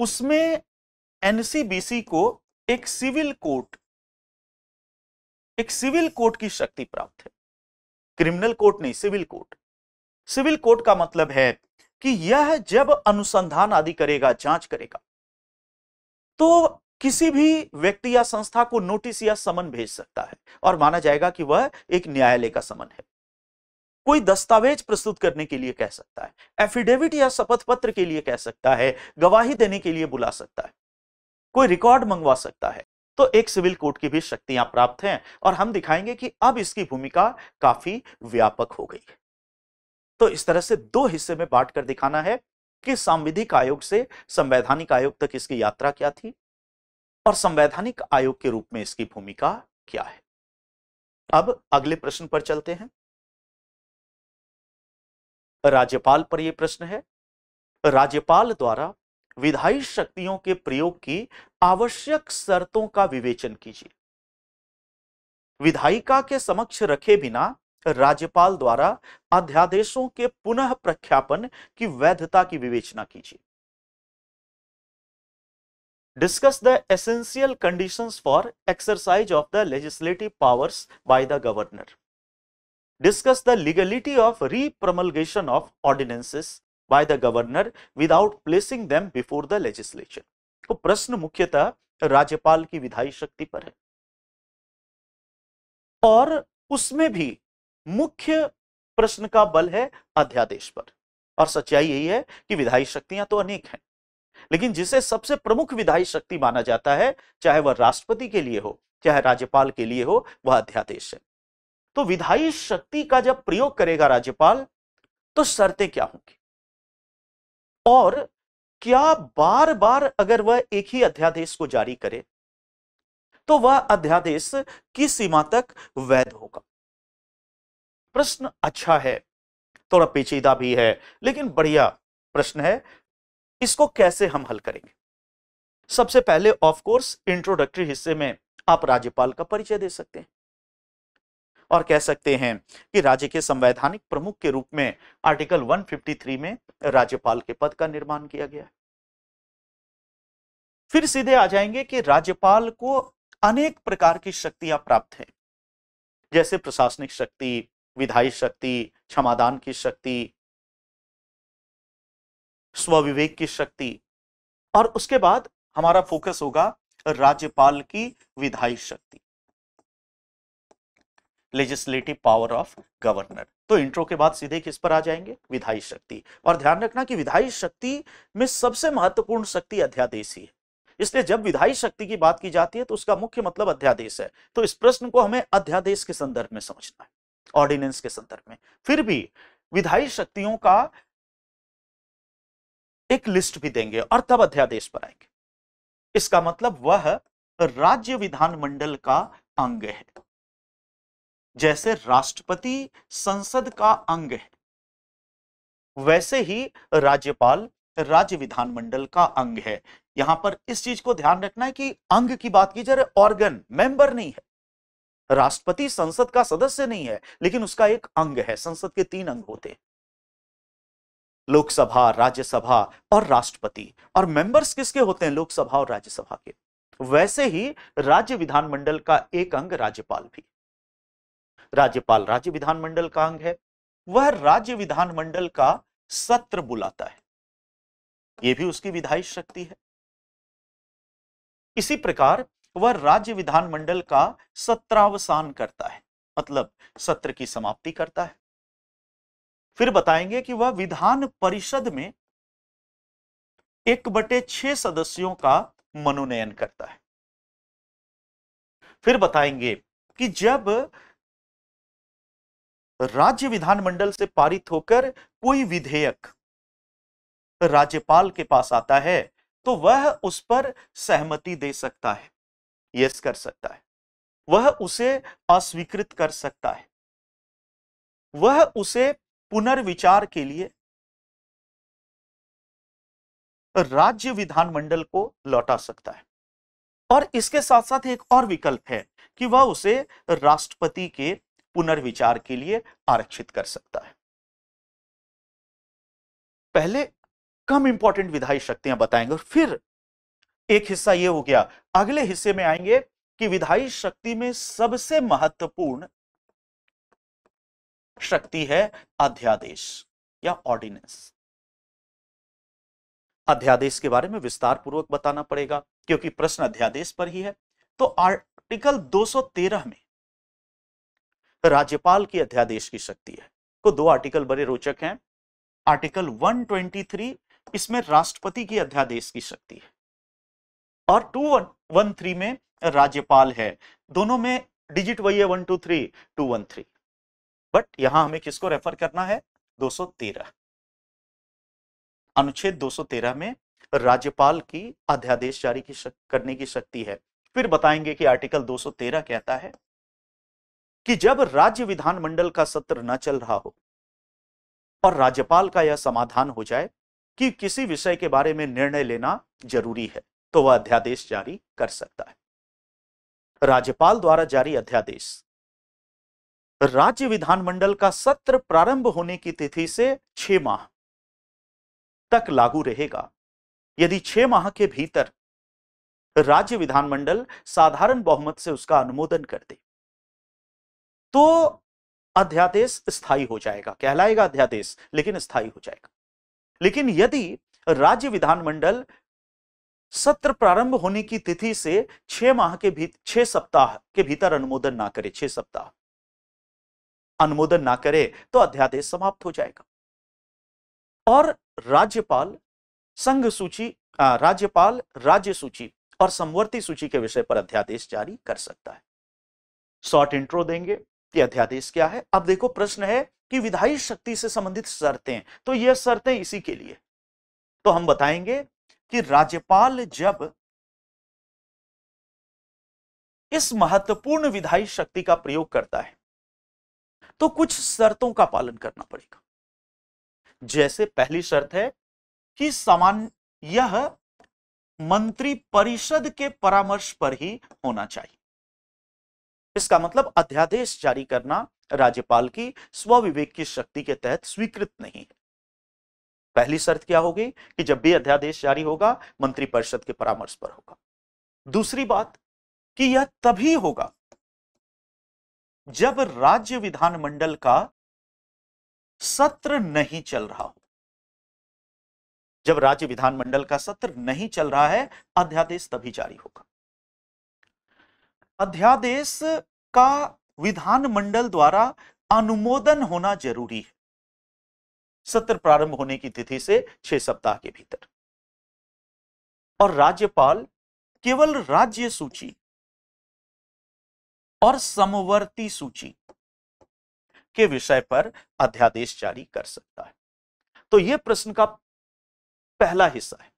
A: उसमें एनसीबीसी को एक सिविल कोर्ट एक सिविल कोर्ट की शक्ति प्राप्त है क्रिमिनल कोर्ट नहीं सिविल कोर्ट सिविल कोर्ट का मतलब है कि यह जब अनुसंधान आदि करेगा जांच करेगा तो किसी भी व्यक्ति या संस्था को नोटिस या समन भेज सकता है और माना जाएगा कि वह एक न्यायालय का समन है कोई दस्तावेज प्रस्तुत करने के लिए कह सकता है एफिडेविट या शपथ पत्र के लिए कह सकता है गवाही देने के लिए बुला सकता है कोई रिकॉर्ड मंगवा सकता है तो एक सिविल कोर्ट की भी शक्तियां प्राप्त हैं और हम दिखाएंगे कि अब इसकी भूमिका काफी व्यापक हो गई तो इस तरह से दो हिस्से में बांट कर दिखाना है कि सांविधिक आयोग से संवैधानिक आयोग तक इसकी यात्रा क्या थी और संवैधानिक आयोग के रूप में इसकी भूमिका क्या है अब अगले प्रश्न पर चलते हैं राज्यपाल पर यह प्रश्न है राज्यपाल द्वारा विधायी शक्तियों के प्रयोग की आवश्यक शर्तों का विवेचन कीजिए विधायिका के समक्ष रखे बिना राज्यपाल द्वारा अध्यादेशों के पुनः प्रख्यापन की वैधता की विवेचना कीजिए discuss the essential condition for exercise of the legislative powers by the governor discuss the legality of repromulgation of ordinances by the governor without placing them before the legislation. तो प्रश्न मुख्यतः राज्यपाल की विधायी शक्ति पर है और उसमें भी मुख्य प्रश्न का बल है अध्यादेश पर और सच्चाई यही है कि विधायी शक्तियां तो अनेक हैं लेकिन जिसे सबसे प्रमुख विधायी शक्ति माना जाता है चाहे वह राष्ट्रपति के लिए हो चाहे राज्यपाल के लिए हो वह अध्यादेश है तो विधायी शक्ति का जब प्रयोग करेगा राज्यपाल तो शर्तें क्या होंगी और क्या बार बार अगर वह एक ही अध्यादेश को जारी करे तो वह अध्यादेश की सीमा तक वैध होगा प्रश्न अच्छा है थोड़ा पेचीदा भी है लेकिन बढ़िया प्रश्न है इसको कैसे हम हल करेंगे सबसे पहले ऑफ कोर्स इंट्रोडक्टरी हिस्से में आप राज्यपाल का परिचय दे सकते हैं और कह सकते हैं कि राज्य के संवैधानिक प्रमुख के रूप में आर्टिकल 153 में राज्यपाल के पद का निर्माण किया गया है फिर सीधे आ जाएंगे कि राज्यपाल को अनेक प्रकार की शक्तियां प्राप्त हैं जैसे प्रशासनिक शक्ति विधायी शक्ति क्षमादान की शक्ति स्वविवेक की शक्ति और उसके बाद हमारा फोकस होगा राज्यपाल की विधायी शक्ति लेजिस्लेटिव पावर ऑफ गवर्नर तो इंट्रो के बाद सीधे किस पर आ जाएंगे विधायी शक्ति और ध्यान रखना कि विधायी शक्ति में सबसे महत्वपूर्ण शक्ति अध्यादेश ही है इसलिए जब विधायी शक्ति की बात की जाती है तो उसका मुख्य मतलब अध्यादेश है तो इस प्रश्न को हमें अध्यादेश के संदर्भ में समझना है ऑर्डिनेंस के संदर्भ में फिर भी विधायी शक्तियों का एक लिस्ट भी देंगे और तब अध्यादेश पर आएंगे इसका मतलब वह राज्य विधानमंडल का अंग है जैसे राष्ट्रपति संसद का अंग है वैसे ही राज्यपाल राज्य विधानमंडल का अंग है यहां पर इस चीज को ध्यान रखना है कि अंग की बात की जा रही ऑर्गन मेंबर नहीं है राष्ट्रपति संसद का सदस्य नहीं है लेकिन उसका एक अंग है संसद के तीन अंग होते हैं लोकसभा राज्यसभा और राष्ट्रपति और मेंबर्स किसके होते हैं लोकसभा और राज्यसभा के वैसे ही राज्य विधानमंडल का एक अंग राज्यपाल भी राज्यपाल राज्य विधानमंडल का अंग है वह राज्य विधानमंडल का सत्र बुलाता है यह भी उसकी विधायी शक्ति है इसी प्रकार वह राज्य विधानमंडल का सत्रावसान करता है मतलब सत्र की समाप्ति करता है फिर बताएंगे कि वह विधान परिषद में
B: एक बटे छह सदस्यों का मनोनयन करता है फिर बताएंगे कि जब
A: राज्य विधानमंडल से पारित होकर कोई विधेयक राज्यपाल के पास आता है तो वह उस पर सहमति दे सकता है यस कर सकता है वह उसे अस्वीकृत कर सकता है
B: वह उसे पुनर्विचार के लिए राज्य विधानमंडल को लौटा सकता है
A: और इसके साथ साथ एक और विकल्प है कि वह उसे राष्ट्रपति के पुनर्विचार के लिए आरक्षित कर सकता है पहले कम इंपॉर्टेंट विधायी शक्तियां बताएंगे और फिर एक हिस्सा यह हो गया अगले हिस्से में आएंगे कि विधायी शक्ति में सबसे महत्वपूर्ण शक्ति है अध्यादेश या ऑर्डिनेंस अध्यादेश के बारे में विस्तार पूर्वक बताना पड़ेगा क्योंकि प्रश्न अध्यादेश पर ही है तो आर्टिकल 213 में राज्यपाल की अध्यादेश की शक्ति है को दो आर्टिकल बड़े रोचक हैं आर्टिकल 123 इसमें राष्ट्रपति की अध्यादेश की शक्ति है और टू वन, थ्री में राज्यपाल है दोनों में डिजिट वही है one two three two one three but यहां हमें किसको रेफर करना है 213 अनुच्छेद 213 में राज्यपाल की अध्यादेश जारी की शक, करने की शक्ति है फिर बताएंगे कि आर्टिकल 213 कहता है कि जब राज्य विधानमंडल का सत्र न चल रहा हो और राज्यपाल का यह समाधान हो जाए कि किसी विषय के बारे में निर्णय लेना जरूरी है तो वह अध्यादेश जारी कर सकता है राज्यपाल द्वारा जारी अध्यादेश राज्य विधानमंडल का सत्र प्रारंभ होने की तिथि से छह माह तक लागू रहेगा यदि छह माह के भीतर राज्य विधानमंडल साधारण बहुमत से उसका अनुमोदन कर दे तो अध्यादेश स्थायी हो जाएगा कहलाएगा अध्यादेश लेकिन स्थायी हो जाएगा लेकिन यदि राज्य विधानमंडल सत्र प्रारंभ होने की तिथि से छह माह के भीतर छह सप्ताह के भीतर अनुमोदन ना करे छह सप्ताह अनुमोदन ना करे तो अध्यादेश समाप्त हो जाएगा और राज्यपाल संघ सूची राज्यपाल राज्य सूची और समवर्ती सूची के विषय पर अध्यादेश जारी कर सकता है शॉर्ट इंट्रो देंगे कि अध्यादेश क्या है अब देखो प्रश्न है कि विधायी शक्ति से संबंधित शर्तें तो यह शर्तें इसी के लिए
B: तो हम बताएंगे कि राज्यपाल जब इस महत्वपूर्ण विधायी शक्ति का प्रयोग करता है
A: तो कुछ शर्तों का पालन करना पड़ेगा जैसे पहली शर्त है कि सामान्य यह मंत्रिपरिषद के परामर्श पर ही होना चाहिए इसका मतलब अध्यादेश जारी करना राज्यपाल की स्वविवेक की शक्ति के तहत स्वीकृत नहीं है पहली शर्त क्या होगी कि जब भी अध्यादेश जारी होगा मंत्रिपरिषद के परामर्श पर होगा दूसरी
B: बात कि यह तभी होगा जब राज्य विधानमंडल का सत्र नहीं चल रहा हो
A: जब राज्य विधानमंडल का सत्र नहीं चल रहा है अध्यादेश तभी जारी होगा अध्यादेश का विधानमंडल द्वारा अनुमोदन होना जरूरी है सत्र प्रारंभ होने की तिथि से
B: छह सप्ताह के भीतर और राज्यपाल केवल राज्य सूची और समवर्ती सूची
A: के विषय पर अध्यादेश जारी कर सकता है तो यह प्रश्न का पहला हिस्सा है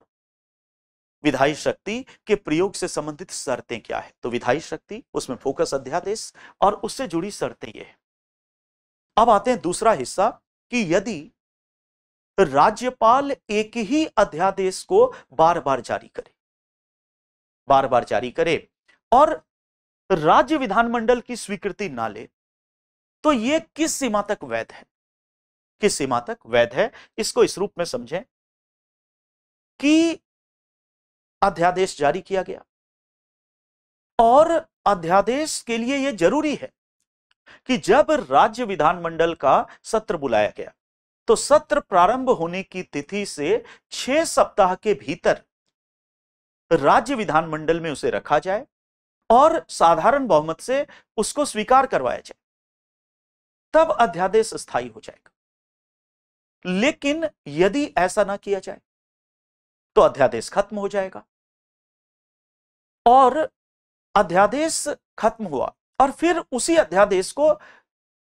A: विधायी शक्ति के प्रयोग से संबंधित शर्तें क्या है तो विधायी शक्ति उसमें फोकस अध्यादेश और उससे जुड़ी शर्तें ये है अब आते हैं दूसरा हिस्सा कि यदि राज्यपाल एक ही अध्यादेश को बार बार जारी करे बार बार जारी करे और राज्य विधानमंडल की स्वीकृति ना ले तो ये किस सीमा तक वैध है किस सीमा तक वैध है इसको इस रूप में समझें
B: कि अध्यादेश जारी किया गया और अध्यादेश के लिए यह जरूरी है कि जब
A: राज्य विधानमंडल का सत्र बुलाया गया तो सत्र प्रारंभ होने की तिथि से छह सप्ताह के भीतर राज्य विधानमंडल में उसे रखा जाए और साधारण बहुमत से उसको स्वीकार करवाया जाए तब अध्यादेश स्थायी हो जाएगा लेकिन यदि ऐसा ना किया जाए तो अध्यादेश खत्म हो जाएगा और अध्यादेश खत्म हुआ और फिर उसी अध्यादेश को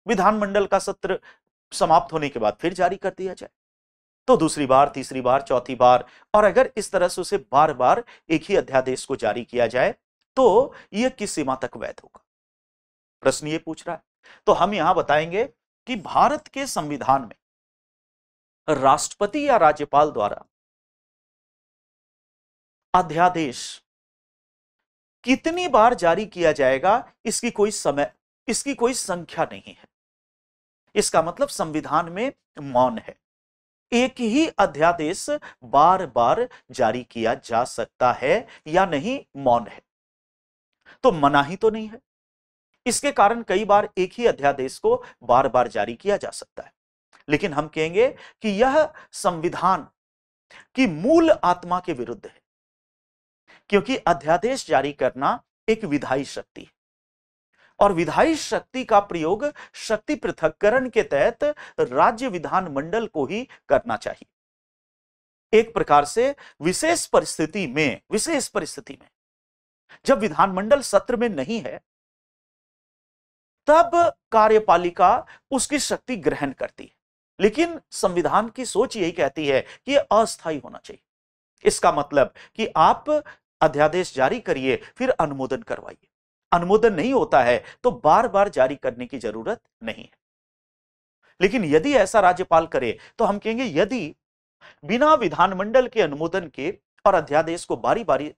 A: विधानमंडल का सत्र समाप्त होने के बाद फिर जारी कर दिया जाए तो दूसरी बार तीसरी बार चौथी बार और अगर इस तरह से उसे बार बार एक ही अध्यादेश को जारी किया जाए तो यह किस सीमा तक वैध होगा प्रश्न ये पूछ रहा है तो हम यहां बताएंगे
B: कि भारत के संविधान में राष्ट्रपति या राज्यपाल द्वारा अध्यादेश
A: कितनी बार जारी किया जाएगा इसकी कोई समय इसकी कोई संख्या नहीं है इसका मतलब संविधान में मौन है एक ही अध्यादेश बार बार जारी किया जा सकता है या नहीं मौन है तो मनाही तो नहीं है इसके कारण कई बार एक ही अध्यादेश को बार बार जारी किया जा सकता है लेकिन हम कहेंगे कि यह संविधान की मूल आत्मा के विरुद्ध है क्योंकि अध्यादेश जारी करना एक विधायी शक्ति है और विधायी शक्ति का प्रयोग शक्ति पृथककरण के तहत राज्य विधानमंडल को ही करना चाहिए एक प्रकार से विशेष परिस्थिति में विशेष परिस्थिति में जब विधानमंडल सत्र में नहीं है तब कार्यपालिका उसकी शक्ति ग्रहण करती है लेकिन संविधान की सोच यही कहती है कि अस्थायी होना चाहिए इसका मतलब कि आप अध्यादेश जारी करिए फिर अनुमोदन करवाइए अनुमोदन नहीं होता है तो बार बार जारी करने की जरूरत नहीं है लेकिन यदि ऐसा राज्यपाल करे तो हम कहेंगे यदि बिना विधानमंडल के अनुमोदन के और अध्यादेश को बारी बारी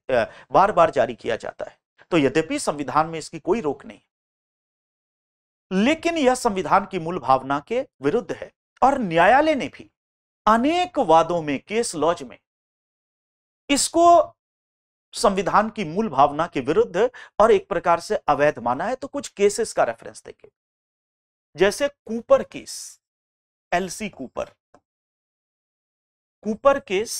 A: बार बार जारी किया जाता है तो यद्यपि संविधान में इसकी कोई रोक नहीं लेकिन यह संविधान की मूल भावना के विरुद्ध है और न्यायालय ने भी अनेक वादों में केस लॉज में इसको संविधान की मूल भावना के विरुद्ध और एक प्रकार से अवैध माना है तो कुछ केसेस का रेफरेंस देखे जैसे
B: Cooper case LC Cooper Cooper case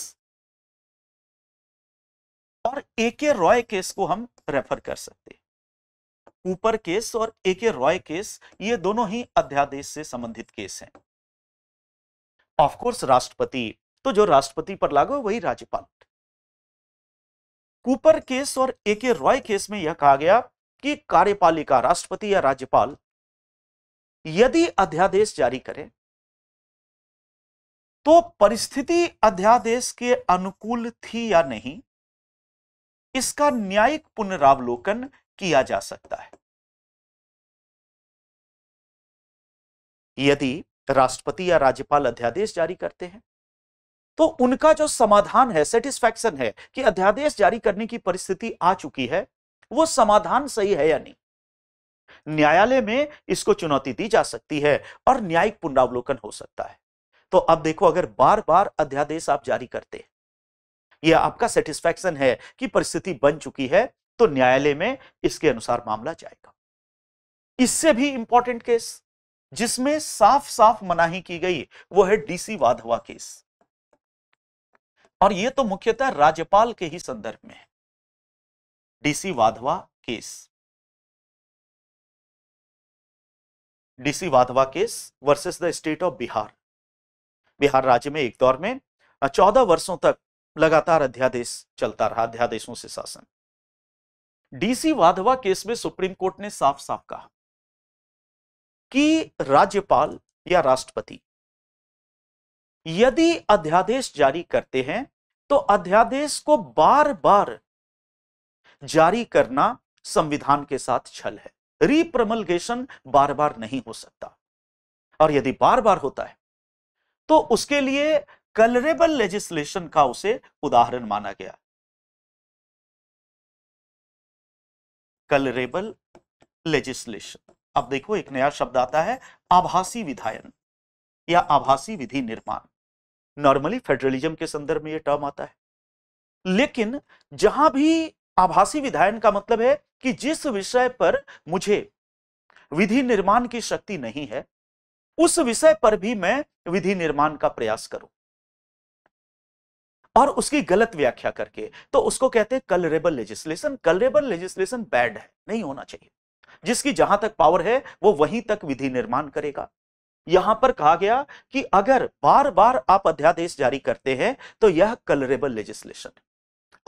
B: और ए के रॉय केस को हम
A: रेफर कर सकते हैं कूपर केस और ए के रॉय केस ये दोनों ही अध्यादेश से संबंधित केस हैं ऑफ कोर्स राष्ट्रपति तो जो राष्ट्रपति पर लागू वही राज्यपाल कूपर केस और ए के रॉय केस में यह कहा गया कि कार्यपालिका राष्ट्रपति या राज्यपाल यदि अध्यादेश जारी करे तो परिस्थिति अध्यादेश
B: के अनुकूल थी या नहीं इसका न्यायिक पुनरावलोकन किया जा सकता है यदि राष्ट्रपति या राज्यपाल अध्यादेश जारी करते हैं तो उनका
A: जो समाधान है सेटिस्फैक्शन है कि अध्यादेश जारी करने की परिस्थिति आ चुकी है वो समाधान सही है या नहीं न्यायालय में इसको चुनौती दी जा सकती है और न्यायिक पुनरावलोकन हो सकता है तो अब देखो अगर बार बार अध्यादेश आप जारी करते हैं यह आपका सेटिस्फैक्शन है कि परिस्थिति बन चुकी है तो न्यायालय में इसके अनुसार मामला जाएगा इससे भी इंपॉर्टेंट केस जिसमें साफ साफ मनाही की गई वो है डीसी वाधवा केस
B: और ये तो मुख्यतः राज्यपाल के ही संदर्भ में है DC Wadhwa case DC Wadhwa case versus the state of Bihar Bihar राज्य में एक दौर में चौदह
A: वर्षों तक लगातार अध्यादेश चलता रहा अध्यादेशों से शासन डीसी वाधवा केस में सुप्रीम कोर्ट ने साफ साफ कहा कि राज्यपाल या राष्ट्रपति यदि अध्यादेश जारी करते हैं तो अध्यादेश को बार बार जारी करना संविधान के साथ छल है रिप्रमलगेशन बार बार नहीं हो सकता
B: और यदि बार बार होता है तो उसके लिए कलरेबल लेजिस्लेशन का उसे उदाहरण माना गया
A: कलरेबल लेजिस्लेशन अब देखो एक नया शब्द आता है आभासी विधायन या आभासी विधि निर्माण नॉर्मली फेडरलिज्म के संदर्भ में ये टर्म आता है लेकिन जहां भी आभासी विधायन का मतलब है कि जिस विषय पर मुझे विधि निर्माण की शक्ति नहीं है उस विषय पर भी मैं विधि निर्माण का प्रयास करूं और उसकी गलत व्याख्या करके तो उसको कहते हैं colourable legislation colourable legislation bad है नहीं होना चाहिए जिसकी जहां तक पावर है वो वहीं तक विधि निर्माण करेगा यहां पर कहा गया कि अगर बार बार आप अध्यादेश जारी करते हैं तो यह कलरेबल लेजिस्लेशन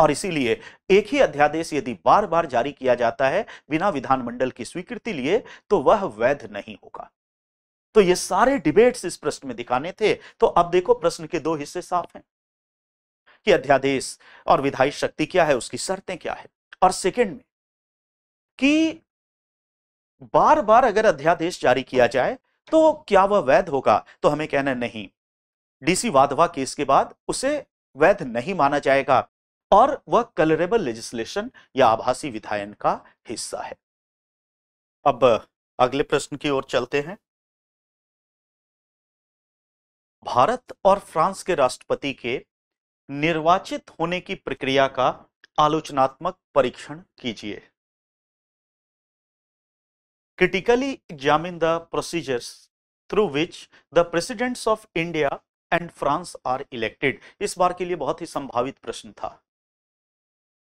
A: और इसीलिए एक ही अध्यादेश यदि बार बार जारी किया जाता है बिना विधानमंडल की स्वीकृति लिए तो वह वैध नहीं होगा तो ये सारे डिबेट्स इस प्रश्न में दिखाने थे तो अब देखो प्रश्न के दो हिस्से साफ हैं कि अध्यादेश और विधायी शक्ति क्या है उसकी शर्तें क्या है और सेकेंड में कि बार बार अगर अध्यादेश जारी किया जाए तो क्या वह वैध होगा तो हमें कहना नहीं डीसी वाधवा केस के बाद उसे वैध नहीं माना जाएगा और वह कलरेबल लेजिस्लेशन या आभासी विधायन
B: का हिस्सा है अब अगले प्रश्न की ओर चलते हैं भारत और फ्रांस के राष्ट्रपति के
A: निर्वाचित होने की प्रक्रिया का आलोचनात्मक परीक्षण कीजिए critically examine the procedures through which the presidents of India and France are elected. इस बार के लिए बहुत ही संभावित प्रश्न था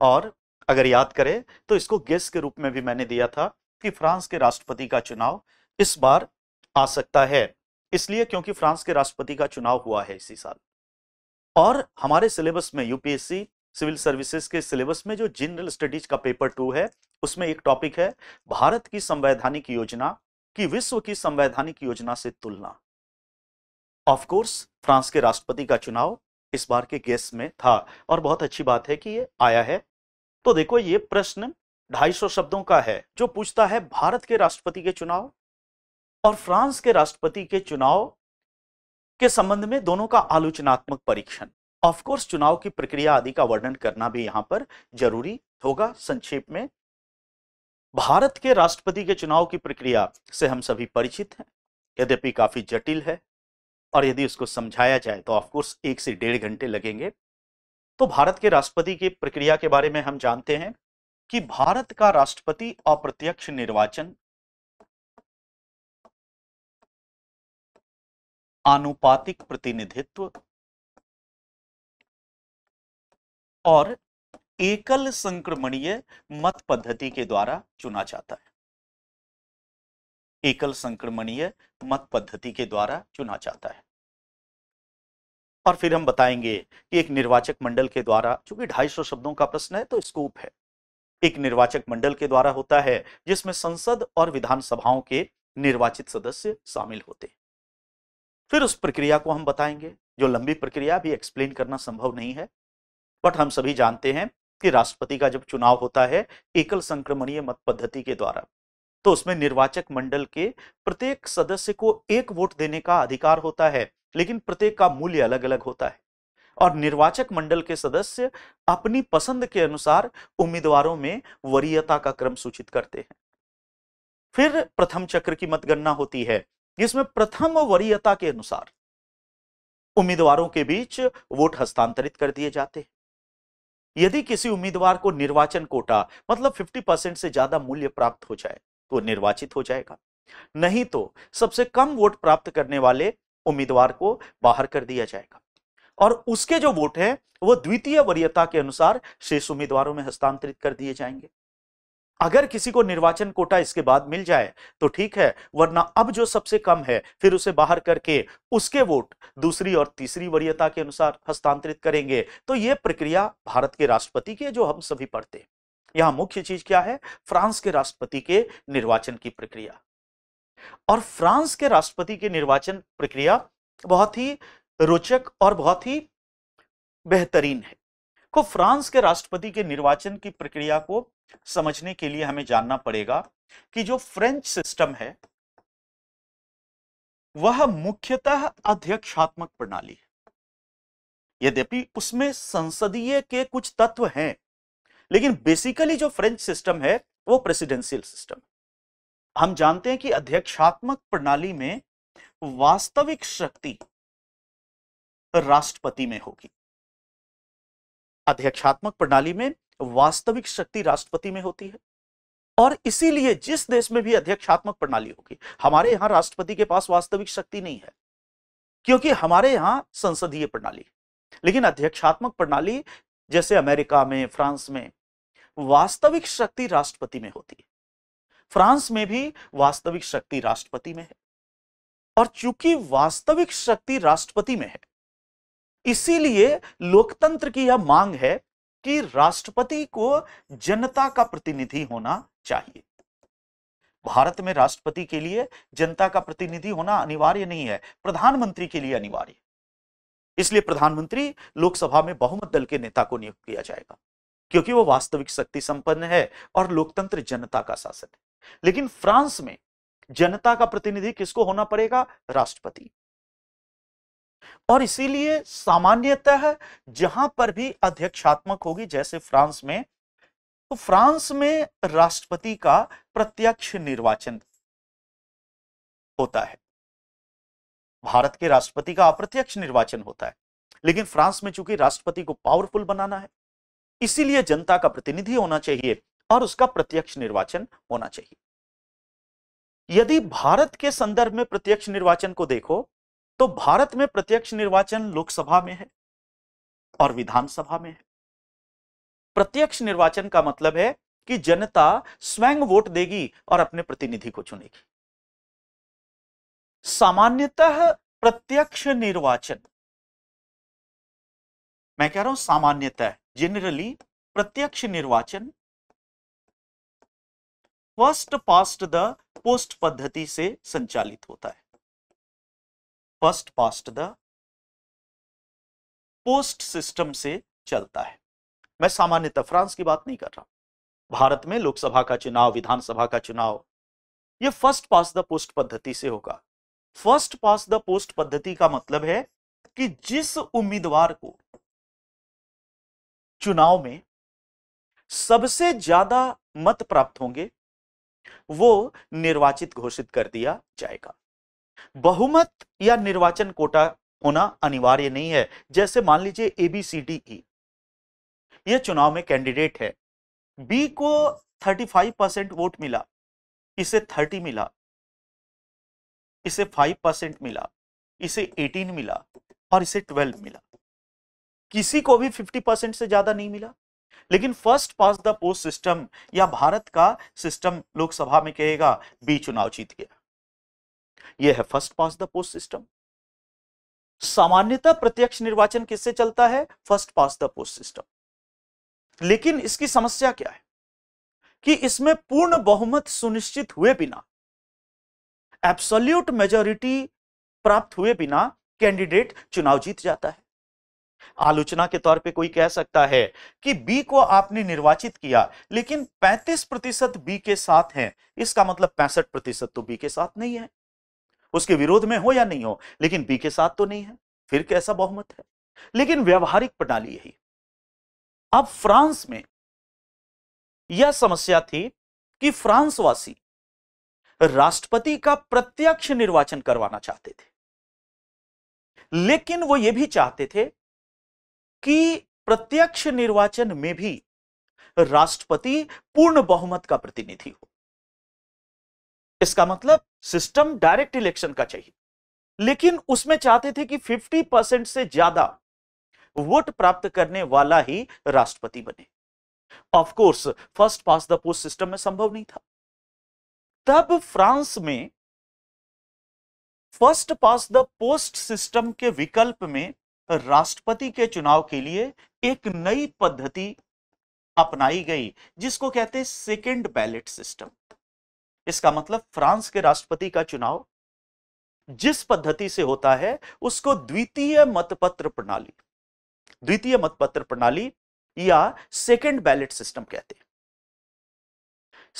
A: और अगर याद करें तो इसको गेस के रूप में भी मैंने दिया था कि फ्रांस के राष्ट्रपति का चुनाव इस बार आ सकता है इसलिए क्योंकि फ्रांस के राष्ट्रपति का चुनाव हुआ है इसी साल और हमारे सिलेबस में यूपीएससी सिविल सर्विसेज के सिलेबस में जो जनरल स्टडीज का पेपर टू है उसमें एक टॉपिक है भारत की संवैधानिक योजना की विश्व की संवैधानिक योजना से तुलना ऑफ कोर्स फ्रांस के राष्ट्रपति का चुनाव इस बार के गेस में था और बहुत अच्छी बात है कि ये आया है तो देखो ये प्रश्न 250 शब्दों का है जो पूछता है भारत के राष्ट्रपति के चुनाव और फ्रांस के राष्ट्रपति के चुनाव के संबंध में दोनों का आलोचनात्मक परीक्षण ऑफ कोर्स चुनाव की प्रक्रिया आदि का वर्णन करना भी यहां पर जरूरी होगा संक्षेप में भारत के राष्ट्रपति के चुनाव की प्रक्रिया से हम सभी परिचित हैं यद्यपि काफी जटिल है और यदि उसको समझाया जाए तो ऑफकोर्स एक से डेढ़ घंटे लगेंगे तो भारत के राष्ट्रपति की प्रक्रिया के बारे में हम जानते हैं कि भारत
B: का राष्ट्रपति अप्रत्यक्ष निर्वाचन आनुपातिक प्रतिनिधित्व और एकल संक्रमणीय मत पद्धति
A: के द्वारा चुना जाता है एकल संक्रमणीय मत पद्धति के द्वारा चुना जाता है और फिर हम बताएंगे कि एक निर्वाचक मंडल के द्वारा चूंकि 250 शब्दों का प्रश्न है तो स्कोप है एक निर्वाचक मंडल के द्वारा होता है जिसमें संसद और विधानसभाओं के निर्वाचित सदस्य शामिल होते फिर उस प्रक्रिया को हम बताएंगे जो लंबी प्रक्रिया भी एक्सप्लेन करना संभव नहीं है बट हम सभी जानते हैं कि राष्ट्रपति का जब चुनाव होता है एकल संक्रमणीय मत पद्धति के द्वारा तो उसमें निर्वाचक मंडल के प्रत्येक सदस्य को एक वोट देने का अधिकार होता है लेकिन प्रत्येक का मूल्य अलग अलग होता है और निर्वाचक मंडल के सदस्य अपनी पसंद के अनुसार उम्मीदवारों में वरीयता का क्रम सूचित करते हैं फिर प्रथम चक्र की मतगणना होती है जिसमें प्रथम वरीयता के अनुसार उम्मीदवारों के बीच वोट हस्तांतरित कर दिए जाते हैं यदि किसी उम्मीदवार को निर्वाचन कोटा मतलब 50 परसेंट से ज्यादा मूल्य प्राप्त हो जाए तो निर्वाचित हो जाएगा नहीं तो सबसे कम वोट प्राप्त करने वाले उम्मीदवार को बाहर कर दिया जाएगा और उसके जो वोट हैं वो द्वितीय वरीयता के अनुसार शेष उम्मीदवारों में हस्तांतरित कर दिए जाएंगे अगर किसी को निर्वाचन कोटा इसके बाद मिल जाए तो ठीक है वरना अब जो सबसे कम है फिर उसे बाहर करके उसके वोट दूसरी और तीसरी वरीयता के अनुसार हस्तांतरित करेंगे तो यह प्रक्रिया भारत के राष्ट्रपति की है जो हम सभी पढ़ते हैं यहां मुख्य चीज क्या है फ्रांस के राष्ट्रपति के निर्वाचन की प्रक्रिया और फ्रांस के राष्ट्रपति के निर्वाचन प्रक्रिया बहुत ही रोचक और बहुत ही बेहतरीन है को फ्रांस के राष्ट्रपति के निर्वाचन की प्रक्रिया को समझने के लिए हमें जानना पड़ेगा कि जो फ्रेंच सिस्टम है वह मुख्यतः अध्यक्षात्मक प्रणाली है यद्यपि उसमें संसदीय के कुछ तत्व हैं लेकिन बेसिकली जो फ्रेंच सिस्टम है वो प्रेसिडेंशियल सिस्टम हम जानते हैं कि अध्यक्षात्मक प्रणाली में वास्तविक शक्ति राष्ट्रपति में होगी अध्यक्षात्मक प्रणाली में वास्तविक शक्ति राष्ट्रपति में होती है और इसीलिए जिस देश में भी अध्यक्षात्मक प्रणाली होगी हमारे यहां राष्ट्रपति के पास वास्तविक शक्ति नहीं है क्योंकि हमारे यहां संसदीय प्रणाली लेकिन अध्यक्षात्मक प्रणाली जैसे अमेरिका में फ्रांस में वास्तविक शक्ति राष्ट्रपति में होती है फ्रांस में भी वास्तविक शक्ति राष्ट्रपति में है और चूंकि वास्तविक शक्ति राष्ट्रपति में है इसीलिए लोकतंत्र की यह मांग है कि राष्ट्रपति को जनता का प्रतिनिधि होना चाहिए भारत में राष्ट्रपति के लिए जनता का प्रतिनिधि होना अनिवार्य नहीं है प्रधानमंत्री के लिए अनिवार्य इसलिए प्रधानमंत्री लोकसभा में बहुमत दल के नेता को नियुक्त किया जाएगा क्योंकि वह वास्तविक शक्ति संपन्न है और लोकतंत्र जनता का शासन है लेकिन फ्रांस में जनता का प्रतिनिधि किसको होना पड़ेगा राष्ट्रपति और इसीलिए सामान्यतः जहां पर भी अध्यक्षात्मक होगी जैसे फ्रांस में तो फ्रांस में राष्ट्रपति का प्रत्यक्ष निर्वाचन होता है भारत के राष्ट्रपति का अप्रत्यक्ष निर्वाचन होता है लेकिन फ्रांस में चूंकि राष्ट्रपति को पावरफुल बनाना है इसीलिए जनता का प्रतिनिधि होना चाहिए और उसका प्रत्यक्ष निर्वाचन होना चाहिए यदि भारत के संदर्भ में प्रत्यक्ष निर्वाचन को देखो तो भारत में प्रत्यक्ष निर्वाचन लोकसभा में है और विधानसभा में है प्रत्यक्ष निर्वाचन का मतलब है कि जनता
B: स्वयं वोट देगी और अपने प्रतिनिधि को चुनेगी सामान्यतः प्रत्यक्ष निर्वाचन मैं कह रहा हूं सामान्यतः जनरली प्रत्यक्ष निर्वाचन फर्स्ट पास्ट द पोस्ट पद्धति से संचालित होता है first past the post system
A: से चलता है मैं सामान्यतः फ्रांस की बात नहीं कर रहा भारत में लोकसभा का चुनाव विधानसभा का चुनाव ये फर्स्ट पास द पोस्ट पद्धति से होगा फर्स्ट पास द पोस्ट पद्धति का मतलब है कि जिस उम्मीदवार को चुनाव में सबसे ज्यादा मत प्राप्त होंगे वो निर्वाचित घोषित कर दिया जाएगा बहुमत या निर्वाचन कोटा होना अनिवार्य नहीं है जैसे मान लीजिए ए बी सी डी ई ये चुनाव में कैंडिडेट है बी को 35 परसेंट वोट मिला इसे 30 मिला इसे 5 परसेंट मिला इसे 18 मिला और इसे 12 मिला किसी को भी 50 परसेंट से ज्यादा नहीं मिला लेकिन first pass the post system या भारत का सिस्टम लोकसभा में कहेगा बी चुनाव जीत गया यह है first pass the post system सामान्यतः प्रत्यक्ष निर्वाचन किससे चलता है first pass the post system लेकिन इसकी समस्या क्या है कि इसमें पूर्ण बहुमत सुनिश्चित हुए बिना एब्सोल्यूट मेजोरिटी प्राप्त हुए बिना कैंडिडेट चुनाव जीत जाता है आलोचना के तौर पे कोई कह सकता है कि बी को आपने निर्वाचित किया लेकिन 35 प्रतिशत बी के साथ हैं इसका मतलब पैंसठ प्रतिशत तो बी के साथ नहीं है उसके विरोध में हो या नहीं हो लेकिन बी के साथ तो नहीं है फिर कैसा बहुमत है लेकिन व्यवहारिक प्रणाली यही अब फ्रांस में यह समस्या थी कि फ्रांसवासी राष्ट्रपति का प्रत्यक्ष निर्वाचन करवाना चाहते थे लेकिन वो ये भी चाहते थे कि प्रत्यक्ष निर्वाचन में भी राष्ट्रपति पूर्ण बहुमत का प्रतिनिधि हो इसका मतलब सिस्टम डायरेक्ट इलेक्शन का चाहिए लेकिन उसमें चाहते थे कि 50 परसेंट से ज्यादा वोट प्राप्त करने वाला ही राष्ट्रपति बने of course first pass the post system में संभव नहीं था तब फ्रांस में first pass the post system के विकल्प में राष्ट्रपति के चुनाव के लिए एक नई पद्धति अपनाई गई जिसको कहते हैं सेकेंड बैलेट सिस्टम इसका मतलब फ्रांस के राष्ट्रपति का चुनाव जिस पद्धति से होता है उसको द्वितीय मतपत्र प्रणाली द्वितीय मतपत्र प्रणाली या सेकेंड बैलेट सिस्टम कहते हैं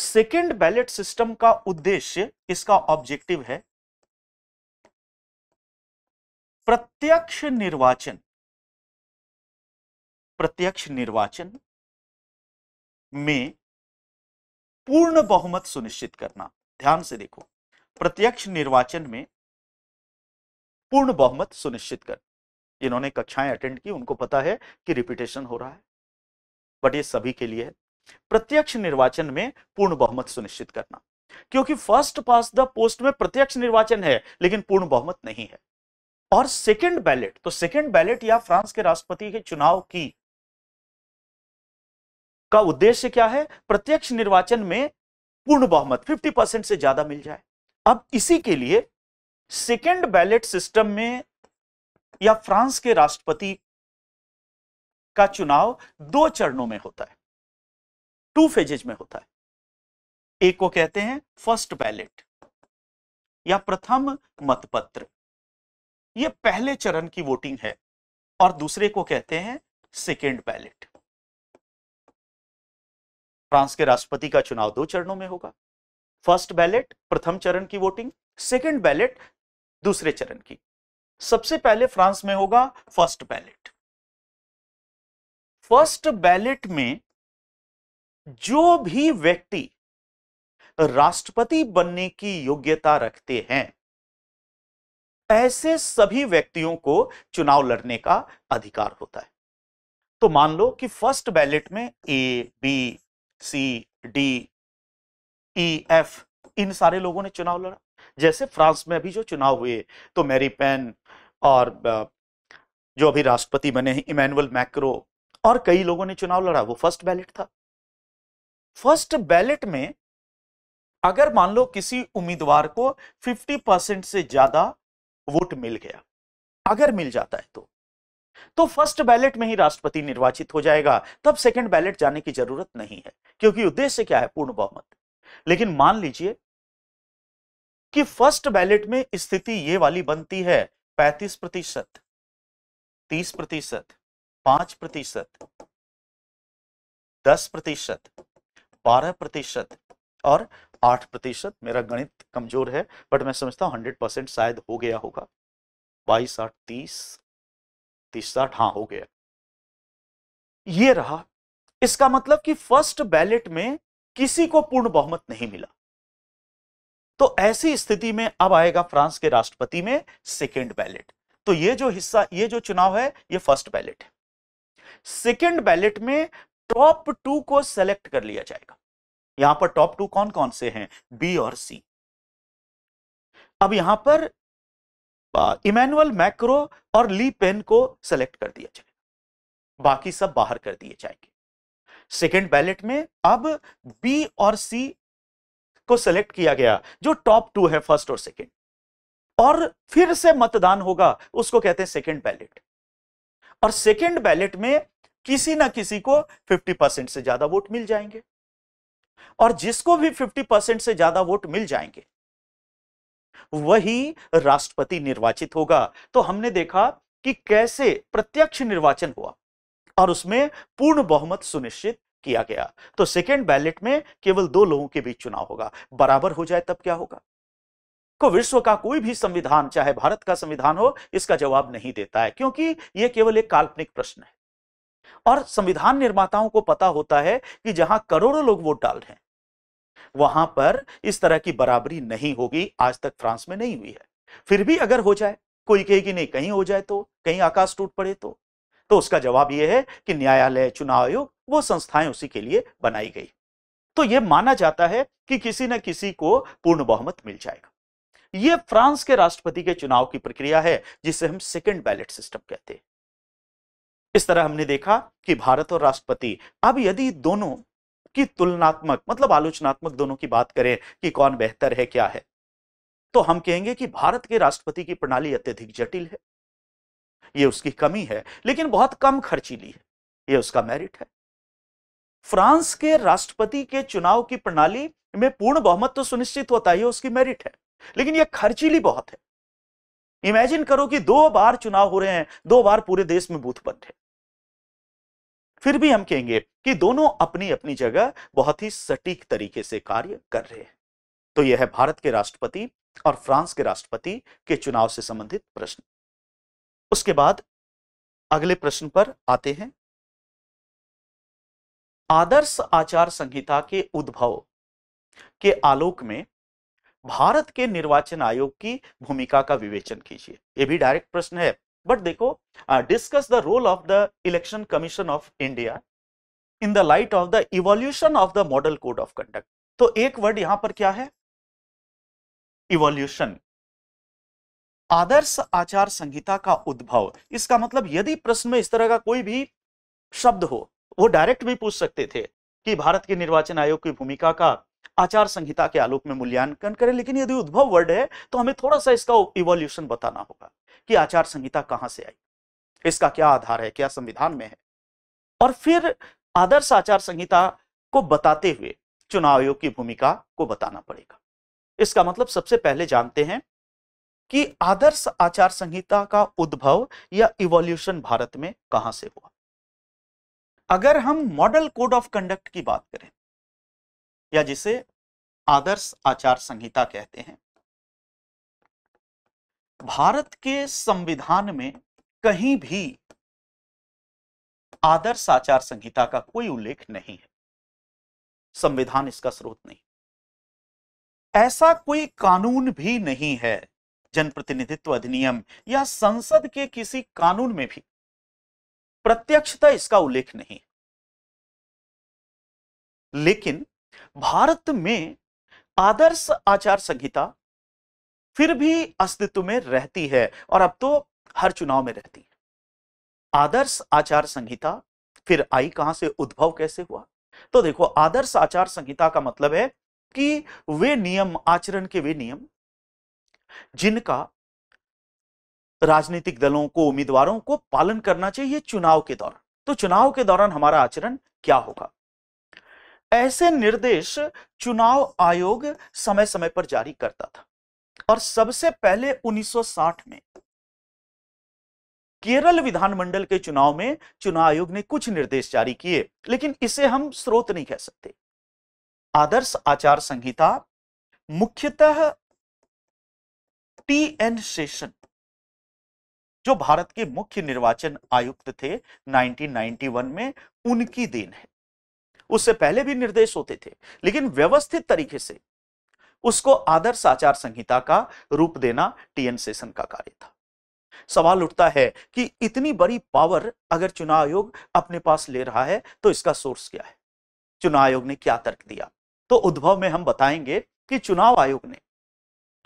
B: सेकेंड बैलेट सिस्टम का उद्देश्य इसका ऑब्जेक्टिव है प्रत्यक्ष निर्वाचन प्रत्यक्ष निर्वाचन में पूर्ण बहुमत सुनिश्चित करना ध्यान से देखो प्रत्यक्ष निर्वाचन में
A: पूर्ण बहुमत सुनिश्चित कर जिन्होंने कक्षाएं अटेंड की उनको पता है कि रिपीटेशन हो रहा है बट ये सभी के लिए है प्रत्यक्ष निर्वाचन में पूर्ण बहुमत सुनिश्चित करना क्योंकि फर्स्ट पास द पोस्ट में प्रत्यक्ष निर्वाचन है लेकिन पूर्ण बहुमत नहीं है और सेकेंड बैलेट तो सेकेंड बैलेट या फ्रांस के राष्ट्रपति के चुनाव की का उद्देश्य क्या है प्रत्यक्ष निर्वाचन में पूर्ण बहुमत 50 परसेंट से ज्यादा मिल जाए अब इसी के लिए सेकेंड बैलेट सिस्टम में या फ्रांस के राष्ट्रपति का चुनाव दो चरणों में होता है टू फेजेज में होता है एक को कहते हैं फर्स्ट बैलेट या प्रथम मतपत्र यह पहले चरण की वोटिंग है और दूसरे को कहते हैं सेकेंड बैलेट फ्रांस के राष्ट्रपति का चुनाव दो चरणों में होगा फर्स्ट बैलेट प्रथम चरण की वोटिंग सेकेंड बैलेट दूसरे चरण की सबसे पहले फ्रांस में होगा फर्स्ट बैलेट फर्स्ट बैलेट में जो भी व्यक्ति राष्ट्रपति बनने की योग्यता रखते हैं ऐसे सभी व्यक्तियों को चुनाव लड़ने का अधिकार होता है तो मान लो कि फर्स्ट बैलेट में A B C D E F इन सारे लोगों ने चुनाव लड़ा जैसे फ्रांस में अभी जो चुनाव हुए तो मैरी पेन और जो अभी राष्ट्रपति बने हैं इमैनुअल मैक्रो और कई लोगों ने चुनाव लड़ा वो फर्स्ट बैलेट था फर्स्ट बैलेट में अगर मान लो किसी उम्मीदवार को 50 परसेंट से ज्यादा वोट मिल गया अगर मिल जाता है तो तो फर्स्ट बैलेट में ही राष्ट्रपति निर्वाचित हो जाएगा तब सेकंड बैलेट जाने की जरूरत नहीं है क्योंकि उद्देश्य क्या है पूर्ण बहुमत लेकिन मान लीजिए कि फर्स्ट बैलेट में स्थिति ये वाली बनती है पैंतीस प्रतिशत तीस प्रतिशत पांच प्रतिशत दस प्रतिशत बारह प्रतिशत और आठ प्रतिशत मेरा गणित कमजोर है बट मैं समझता हूं हंड्रेड परसेंट शायद हो
B: गया होगा बाईस आठ तीस तीसरा हाँ हो गया ये रहा इसका मतलब कि फर्स्ट बैलेट में किसी को
A: पूर्ण बहुमत नहीं मिला तो ऐसी स्थिति में अब आएगा फ्रांस के राष्ट्रपति में सेकेंड बैलेट तो ये जो हिस्सा ये जो चुनाव है ये फर्स्ट बैलेट है सेकेंड बैलेट में टॉप टू को सेलेक्ट कर लिया जाएगा यहां पर टॉप टू कौन कौन से हैं बी और सी अब यहां पर इमैनुअल मैक्रो और ली पेन को सेलेक्ट कर दिया जाएगा बाकी सब बाहर कर दिए जाएंगे सेकेंड बैलेट में अब बी और सी को सेलेक्ट किया गया जो टॉप टू है फर्स्ट और सेकेंड और फिर से मतदान होगा उसको कहते हैं सेकेंड बैलेट और सेकेंड बैलेट में किसी ना किसी को 50 परसेंट से ज्यादा वोट मिल जाएंगे और जिसको भी 50 परसेंट से ज्यादा वोट मिल जाएंगे वही राष्ट्रपति निर्वाचित होगा तो हमने देखा कि कैसे प्रत्यक्ष निर्वाचन हुआ और उसमें पूर्ण बहुमत सुनिश्चित किया गया तो सेकेंड बैलेट में केवल दो लोगों के बीच चुनाव होगा बराबर हो जाए तब क्या होगा को विश्व का कोई भी संविधान चाहे भारत का संविधान हो इसका जवाब नहीं देता है क्योंकि यह केवल एक काल्पनिक प्रश्न है और संविधान निर्माताओं को पता होता है कि जहां करोड़ों लोग वोट डाल रहे हैं वहां पर इस तरह की बराबरी नहीं होगी आज तक फ्रांस में नहीं हुई है फिर भी अगर हो जाए कोई कहेगी नहीं कहीं हो जाए तो कहीं आकाश टूट पड़े तो तो उसका जवाब यह है कि न्यायालय चुनाव आयोग वो संस्थाएं उसी के लिए बनाई गई तो यह माना जाता है कि किसी न किसी को पूर्ण बहुमत मिल जाएगा यह फ्रांस के राष्ट्रपति के चुनाव की प्रक्रिया है जिसे हम सेकेंड बैलेट सिस्टम कहते हैं इस तरह हमने देखा कि भारत और राष्ट्रपति अब यदि दोनों कि तुलनात्मक मतलब आलोचनात्मक दोनों की बात करें कि कौन बेहतर है क्या है तो हम कहेंगे कि भारत के राष्ट्रपति की प्रणाली अत्यधिक जटिल है ये उसकी कमी है लेकिन बहुत कम खर्चीली है ये उसका मेरिट है फ्रांस के राष्ट्रपति के चुनाव की प्रणाली में पूर्ण बहुमत तो सुनिश्चित होता है उसकी मेरिट है लेकिन यह खर्चीली बहुत है इमेजिन करो कि दो बार चुनाव हो रहे हैं दो बार पूरे देश में बूथ बंद है फिर भी हम कहेंगे कि दोनों अपनी अपनी जगह बहुत ही सटीक तरीके से कार्य कर रहे हैं तो यह है भारत के राष्ट्रपति और फ्रांस के राष्ट्रपति के चुनाव
B: से संबंधित प्रश्न उसके बाद अगले प्रश्न पर आते हैं आदर्श आचार संहिता के उद्भव
A: के आलोक में भारत के निर्वाचन आयोग की भूमिका का विवेचन कीजिए यह भी डायरेक्ट प्रश्न है बट देखो discuss the role of the election commission of India in the light of the evolution of the model code of conduct तो एक वर्ड यहां पर क्या है इवोल्यूशन आदर्श आचार संहिता का उद्भव इसका मतलब यदि प्रश्न में इस तरह का कोई भी शब्द हो वो डायरेक्ट भी पूछ सकते थे कि भारत के निर्वाचन आयोग की भूमिका का आचार संहिता के आलोक में मूल्यांकन करें लेकिन यदि उद्भव वर्ड है तो हमें थोड़ा सा इसका इवोल्यूशन बताना होगा कि आचार संहिता कहां से आई इसका क्या आधार है क्या संविधान में है और फिर आदर्श आचार संहिता को बताते हुए चुनाव आयोग की भूमिका को बताना पड़ेगा इसका मतलब सबसे पहले जानते हैं कि आदर्श आचार संहिता का उद्भव या इवोल्यूशन भारत में कहां से हुआ
B: अगर हम मॉडल कोड ऑफ कंडक्ट की बात करें या जिसे आदर्श आचार संहिता कहते हैं भारत के संविधान में कहीं भी
A: आदर्श आचार संहिता का कोई उल्लेख नहीं है संविधान इसका स्रोत नहीं ऐसा कोई कानून भी नहीं है जनप्रतिनिधित्व अधिनियम या संसद के किसी कानून में भी प्रत्यक्षता इसका उल्लेख नहीं लेकिन भारत में आदर्श आचार संहिता फिर भी अस्तित्व में रहती है और अब तो हर चुनाव में रहती है आदर्श आचार संहिता फिर आई कहां से उद्भव कैसे हुआ तो देखो आदर्श आचार संहिता का मतलब है कि वे नियम आचरण के वे नियम जिनका राजनीतिक दलों को उम्मीदवारों को पालन करना चाहिए चुनाव के दौरान तो चुनाव के दौरान हमारा आचरण क्या होगा ऐसे निर्देश चुनाव आयोग समय समय पर जारी करता था और सबसे पहले 1960 में केरल विधानमंडल के चुनाव में चुनाव आयोग ने कुछ निर्देश जारी किए लेकिन इसे हम स्रोत नहीं कह सकते आदर्श आचार संहिता मुख्यतः टी एन शेषन जो भारत के मुख्य निर्वाचन आयुक्त थे 1991 में उनकी देन है उससे पहले भी निर्देश होते थे लेकिन व्यवस्थित तरीके से उसको आदर्श आचार संहिता का रूप देना टीएन सेशन का कार्य था सवाल उठता है कि इतनी बड़ी पावर अगर चुनाव आयोग अपने पास ले रहा है तो इसका सोर्स क्या है चुनाव आयोग ने क्या तर्क दिया तो उद्भव में हम बताएंगे कि चुनाव आयोग ने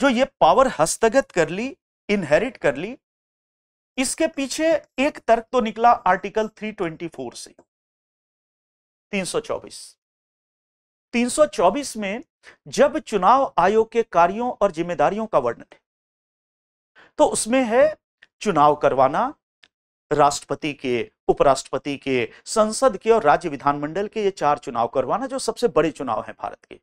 A: जो ये पावर हस्तगत कर ली इनहेरिट कर ली इसके पीछे एक तर्क तो निकला आर्टिकल 324 से 324 324 में जब चुनाव आयोग के कार्यों और जिम्मेदारियों का वर्णन है तो उसमें है चुनाव करवाना राष्ट्रपति के उपराष्ट्रपति के संसद के और राज्य विधानमंडल के ये चार चुनाव करवाना जो सबसे बड़े चुनाव हैं भारत के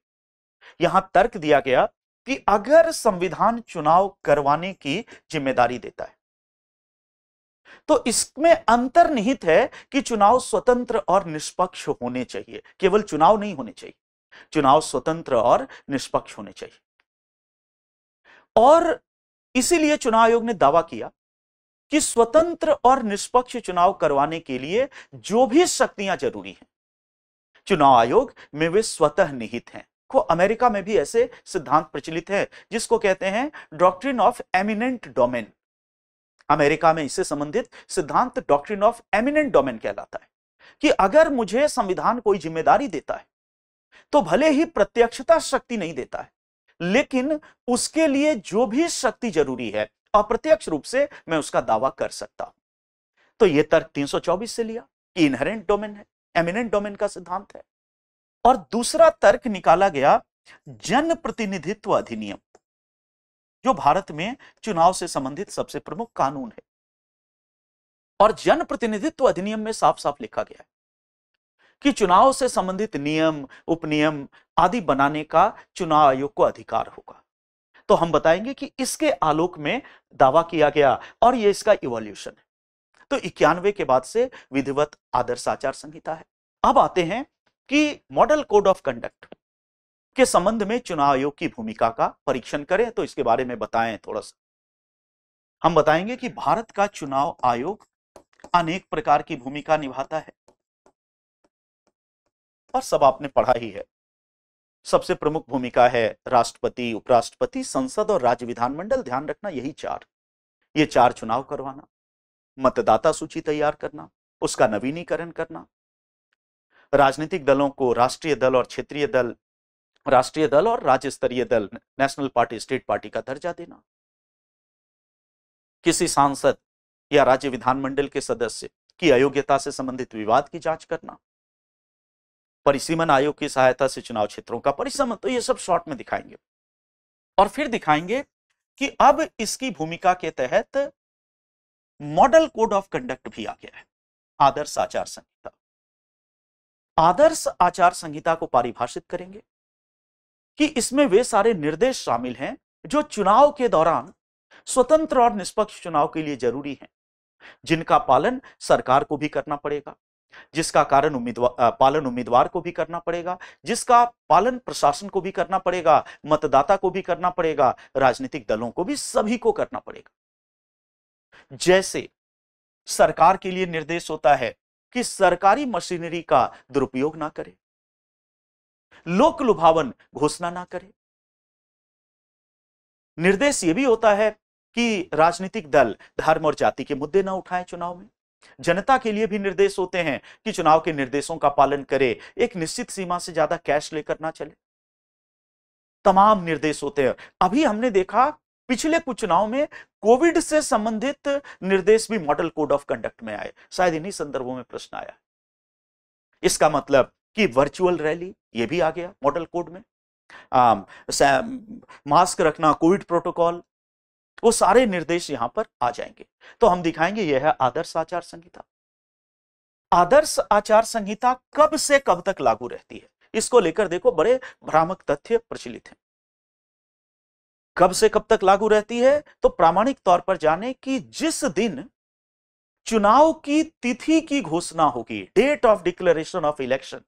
A: यहां तर्क दिया गया कि अगर संविधान चुनाव करवाने की जिम्मेदारी देता है तो इसमें अंतर निहित है कि चुनाव स्वतंत्र और निष्पक्ष होने चाहिए केवल चुनाव नहीं होने चाहिए चुनाव स्वतंत्र और निष्पक्ष होने चाहिए और इसीलिए चुनाव आयोग ने दावा किया कि स्वतंत्र और निष्पक्ष चुनाव करवाने के लिए जो भी शक्तियां जरूरी हैं चुनाव आयोग में वे स्वतः निहित हैं को अमेरिका में भी ऐसे सिद्धांत प्रचलित है जिसको कहते हैं doctrine of eminent domain America में इससे संबंधित सिद्धांत डॉक्ट्रिन ऑफ एमिनेंट डोमेन कहलाता है कि अगर मुझे संविधान कोई जिम्मेदारी देता है तो भले ही प्रत्यक्षता शक्ति नहीं देता है लेकिन उसके लिए जो भी शक्ति जरूरी है अप्रत्यक्ष रूप से मैं उसका दावा कर सकता हूं तो यह तर्क 324 से लिया कि इनहेरेंट डोमेन है एमिनेंट डोमेन का सिद्धांत है और दूसरा तर्क निकाला गया जनप्रतिनिधित्व अधिनियम जो भारत में चुनाव से संबंधित सबसे प्रमुख कानून है और जनप्रतिनिधित्व अधिनियम में साफ साफ लिखा गया है कि चुनाव से संबंधित नियम उपनियम आदि बनाने का चुनाव आयोग को अधिकार होगा तो हम बताएंगे कि इसके आलोक में दावा किया गया और यह इसका इवोल्यूशन है तो इक्यानवे के बाद से विधिवत आदर्श आचार संहिता है अब आते हैं कि मॉडल कोड ऑफ कंडक्ट के संबंध में चुनाव आयोग की भूमिका का परीक्षण करें तो इसके बारे में बताएं थोड़ा सा हम बताएंगे कि भारत का चुनाव आयोग अनेक प्रकार की भूमिका निभाता है और सब आपने पढ़ा ही है सबसे प्रमुख भूमिका है राष्ट्रपति उपराष्ट्रपति संसद और राज्य विधानमंडल ध्यान रखना यही चार ये चार चुनाव करवाना मतदाता सूची तैयार करना उसका नवीनीकरण करना राजनीतिक दलों को राष्ट्रीय दल और क्षेत्रीय दल राष्ट्रीय दल और राज्य स्तरीय दल नेशनल पार्टी स्टेट पार्टी का दर्जा देना किसी सांसद या राज्य विधानमंडल के सदस्य की अयोग्यता से संबंधित विवाद की जांच करना परिसीमन आयोग की सहायता से चुनाव क्षेत्रों का परिसमन तो ये सब शॉर्ट में दिखाएंगे और फिर दिखाएंगे कि अब इसकी भूमिका के तहत मॉडल कोड ऑफ कंडक्ट भी आ गया है आदर्श आचार संहिता आदर्श आचार संहिता को पारिभाषित करेंगे कि इसमें वे सारे निर्देश शामिल हैं जो चुनाव के दौरान स्वतंत्र और निष्पक्ष चुनाव के लिए जरूरी हैं जिनका पालन सरकार को भी करना पड़ेगा जिसका कारण उम्मीदवार पालन उम्मीदवार को भी करना पड़ेगा जिसका पालन प्रशासन को भी करना पड़ेगा मतदाता को भी करना पड़ेगा राजनीतिक दलों को भी सभी को करना पड़ेगा जैसे सरकार के लिए निर्देश होता है कि सरकारी मशीनरी का दुरुपयोग ना करें लोक लुभावन घोषणा ना करे निर्देश यह भी होता है कि राजनीतिक दल धर्म और जाति के मुद्दे ना उठाए चुनाव में जनता के लिए भी निर्देश होते हैं कि चुनाव के निर्देशों का पालन करे एक निश्चित सीमा से ज्यादा कैश लेकर ना चले तमाम निर्देश होते हैं अभी हमने देखा पिछले कुछ चुनाव में कोविड से संबंधित निर्देश भी मॉडल कोड ऑफ कंडक्ट में आए शायद इन्हीं संदर्भों में प्रश्न आया इसका मतलब कि वर्चुअल रैली ये भी आ गया मॉडल कोड में आ, मास्क रखना कोविड प्रोटोकॉल वो सारे निर्देश यहां पर आ जाएंगे तो हम दिखाएंगे यह है आदर्श आचार संहिता आदर्श आचार संहिता कब से कब तक लागू रहती है इसको लेकर देखो बड़े भ्रामक तथ्य प्रचलित हैं कब से कब तक लागू रहती है तो प्रामाणिक तौर पर जाने कि जिस दिन चुनाव की तिथि की घोषणा होगी date of declaration of election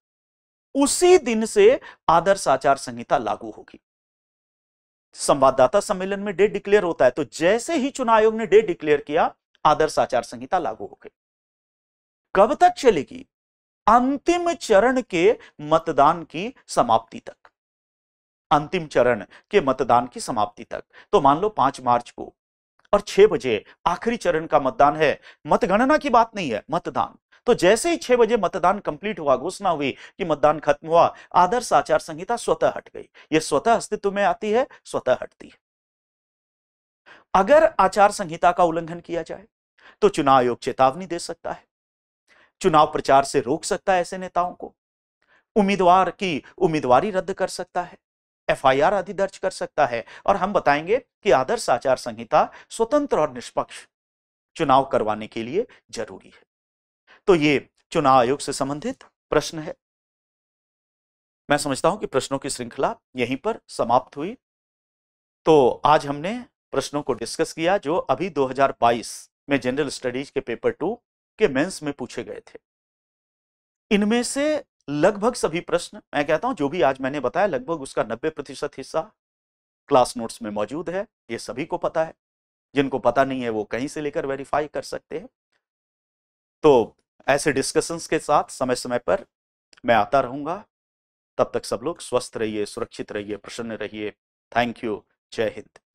A: उसी दिन से आदर्श आचार संहिता लागू होगी संवाददाता सम्मेलन में डेट डिक्लेयर होता है तो जैसे ही चुनाव आयोग ने डेट डिक्लेयर किया आदर्श आचार संहिता लागू हो गई कब तक चलेगी अंतिम चरण के मतदान की समाप्ति तक अंतिम चरण के मतदान की समाप्ति तक तो मान लो पांच मार्च को और छह बजे आखिरी चरण का मतदान है मतगणना की बात नहीं है मतदान तो जैसे ही छह बजे मतदान कंप्लीट हुआ घोषणा हुई कि मतदान खत्म हुआ आदर्श आचार संहिता स्वतः हट गई ये स्वतः अस्तित्व में आती है स्वतः हटती है अगर आचार संहिता का उल्लंघन किया जाए तो चुनाव आयोग चेतावनी दे सकता है चुनाव प्रचार से रोक सकता है ऐसे नेताओं को उम्मीदवार की उम्मीदवारी रद्द कर सकता है एफआईआर आदि दर्ज कर सकता है और हम बताएंगे कि आदर्श आचार संहिता स्वतंत्र और निष्पक्ष चुनाव करवाने के लिए जरूरी है तो ये चुनाव आयोग से संबंधित प्रश्न है मैं समझता हूं कि प्रश्नों की श्रृंखला यहीं पर समाप्त हुई तो आज हमने प्रश्नों को डिस्कस किया जो अभी 2022 में जनरल स्टडीज के पेपर टू के मेंस में पूछे गए थे इनमें से लगभग सभी प्रश्न मैं कहता हूं जो भी आज मैंने बताया लगभग उसका 90 प्रतिशत हिस्सा क्लास नोट्स में मौजूद है ये सभी को पता है जिनको पता नहीं है वो कहीं से लेकर वेरीफाई कर सकते हैं तो ऐसे डिस्कशंस के साथ समय समय पर मैं आता रहूंगा तब तक सब लोग स्वस्थ रहिए सुरक्षित रहिए प्रसन्न रहिए थैंक यू जय हिंद